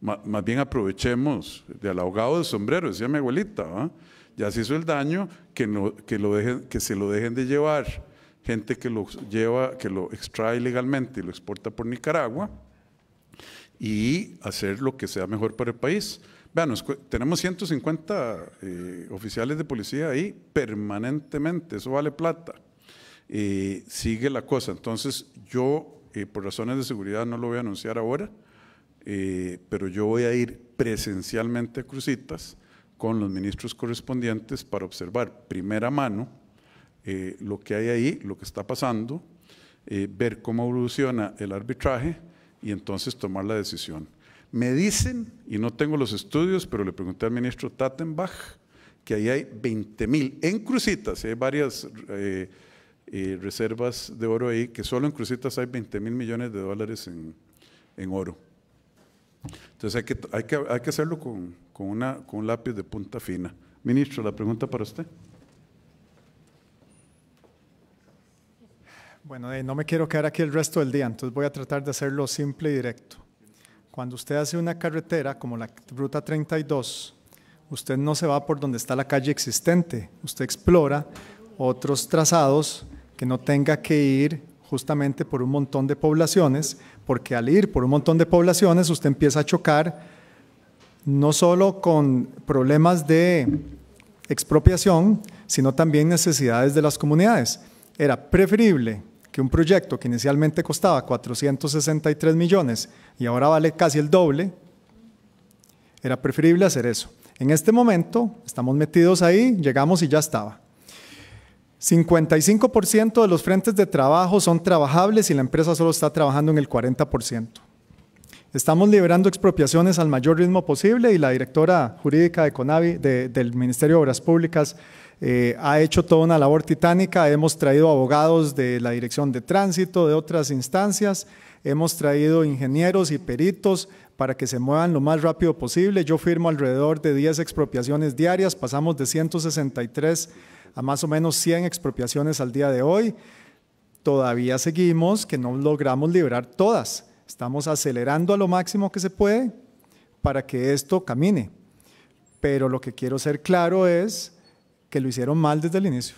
más bien aprovechemos del ahogado del sombrero, decía mi abuelita, ya se hizo el daño, que, no, que, lo que se lo dejen de llevar gente que lo lleva, que lo extrae ilegalmente y lo exporta por Nicaragua y hacer lo que sea mejor para el país. Vean, tenemos 150 eh, oficiales de policía ahí permanentemente, eso vale plata. Eh, sigue la cosa, entonces yo eh, por razones de seguridad no lo voy a anunciar ahora, pero yo voy a ir presencialmente a Crucitas con los ministros correspondientes para observar primera mano lo que hay ahí, lo que está pasando, ver cómo evoluciona el arbitraje y entonces tomar la decisión. Me dicen, y no tengo los estudios, pero le pregunté al ministro Tatenbach, que ahí hay 20 mil en crucitas, hay varias eh, eh, reservas de oro ahí, que solo en crucitas hay 20 mil millones de dólares en, oro. Entonces hay que, hay que, hay que hacerlo con, una, con un lápiz de punta fina. Ministro, la pregunta para usted. Bueno, eh, no me quiero quedar aquí el resto del día, entonces voy a tratar de hacerlo simple y directo. Cuando usted hace una carretera como la Ruta 32, usted no se va por donde está la calle existente, usted explora otros trazados que no tenga que ir justamente por un montón de poblaciones, porque al ir por un montón de poblaciones usted empieza a chocar no solo con problemas de expropiación, sino también necesidades de las comunidades. Era preferible que un proyecto que inicialmente costaba 463 millones y ahora vale casi el doble, era preferible hacer eso. En este momento estamos metidos ahí, llegamos y ya estaba. 55% de los frentes de trabajo son trabajables y la empresa solo está trabajando en el 40%. Estamos liberando expropiaciones al mayor ritmo posible y la directora jurídica de Conavi, del Ministerio de Obras Públicas, eh, ha hecho toda una labor titánica, hemos traído abogados de la Dirección de Tránsito, de otras instancias, hemos traído ingenieros y peritos para que se muevan lo más rápido posible. Yo firmo alrededor de 10 expropiaciones diarias, pasamos de 163 a más o menos 100 expropiaciones al día de hoy. Todavía seguimos que no logramos liberar todas. Estamos acelerando a lo máximo que se puede para que esto camine. Pero lo que quiero ser claro es que lo hicieron mal desde el inicio.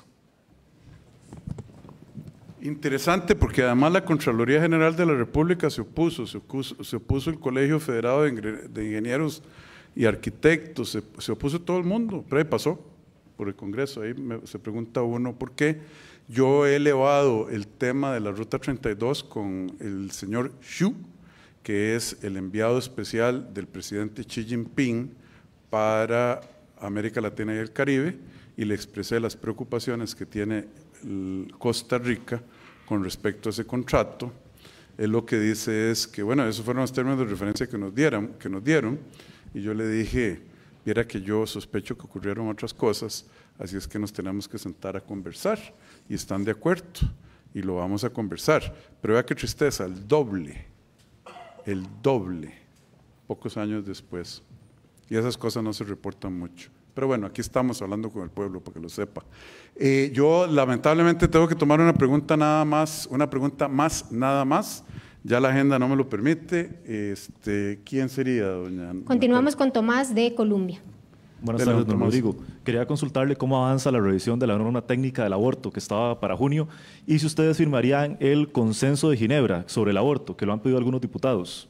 Interesante porque además la Contraloría General de la República se opuso, se opuso, se el Colegio Federado de Ingenieros y Arquitectos, se, opuso todo el mundo, pero ahí pasó por el Congreso, ahí se pregunta uno por qué yo he elevado el tema de la Ruta 32 con el señor Xu, que es el enviado especial del presidente Xi Jinping para América Latina y el Caribe, y le expresé las preocupaciones que tiene Costa Rica con respecto a ese contrato. Él lo que dice es que, bueno, esos fueron los términos de referencia que nos, que nos dieron, y yo le dije, viera que yo sospecho que ocurrieron otras cosas, así es que nos tenemos que sentar a conversar, y están de acuerdo, y lo vamos a conversar. Pero vea qué tristeza, el doble, el doble, pocos años después. Y esas cosas no se reportan mucho. Pero bueno, aquí estamos hablando con el pueblo para que lo sepa. Eh, yo lamentablemente tengo que tomar una pregunta nada más, una pregunta más, nada más. Ya la agenda no me lo permite. Este, ¿Quién sería, doña? Continuamos con Tomás de Colombia. Buenas tardes, don Rodrigo. Quería consultarle cómo avanza la revisión de la norma técnica del aborto que estaba para junio y si ustedes firmarían el consenso de Ginebra sobre el aborto, que lo han pedido algunos diputados.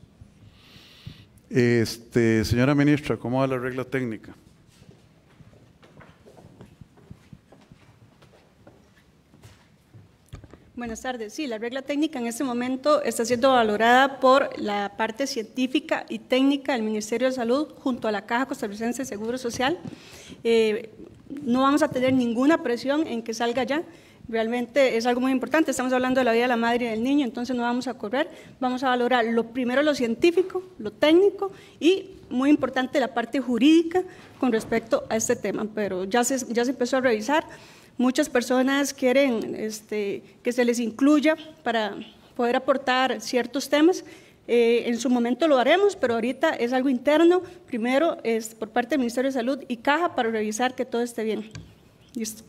Este, señora ministra, ¿cómo va la regla técnica? Buenas tardes. Sí, la regla técnica en este momento está siendo valorada por la parte científica y técnica del Ministerio de Salud junto a la Caja Costarricense de Seguro Social. Eh, no vamos a tener ninguna presión en que salga ya. Realmente es algo muy importante. Estamos hablando de la vida de la madre y del niño, entonces no vamos a correr. Vamos a valorar lo primero lo científico, lo técnico y, muy importante, la parte jurídica con respecto a este tema. Pero ya se, ya se empezó a revisar. Muchas personas quieren este, que se les incluya para poder aportar ciertos temas. Eh, en su momento lo haremos, pero ahorita es algo interno. Primero es por parte del Ministerio de Salud y Caja para revisar que todo esté bien. Listo.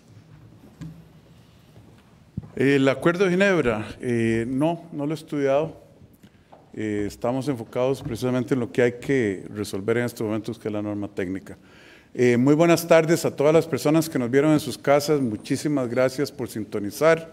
El Acuerdo de Ginebra, eh, no, no lo he estudiado. Eh, estamos enfocados precisamente en lo que hay que resolver en estos momentos, que es la norma técnica. Eh, muy buenas tardes a todas las personas que nos vieron en sus casas. Muchísimas gracias por sintonizar.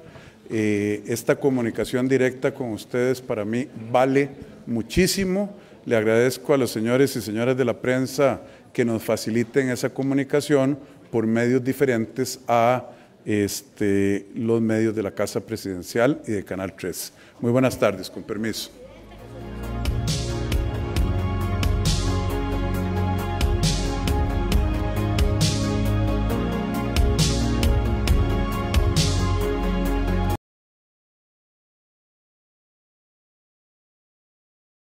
Eh, esta comunicación directa con ustedes para mí vale muchísimo. Le agradezco a los señores y señoras de la prensa que nos faciliten esa comunicación por medios diferentes a este, los medios de la Casa Presidencial y de Canal 3. Muy buenas tardes, con permiso.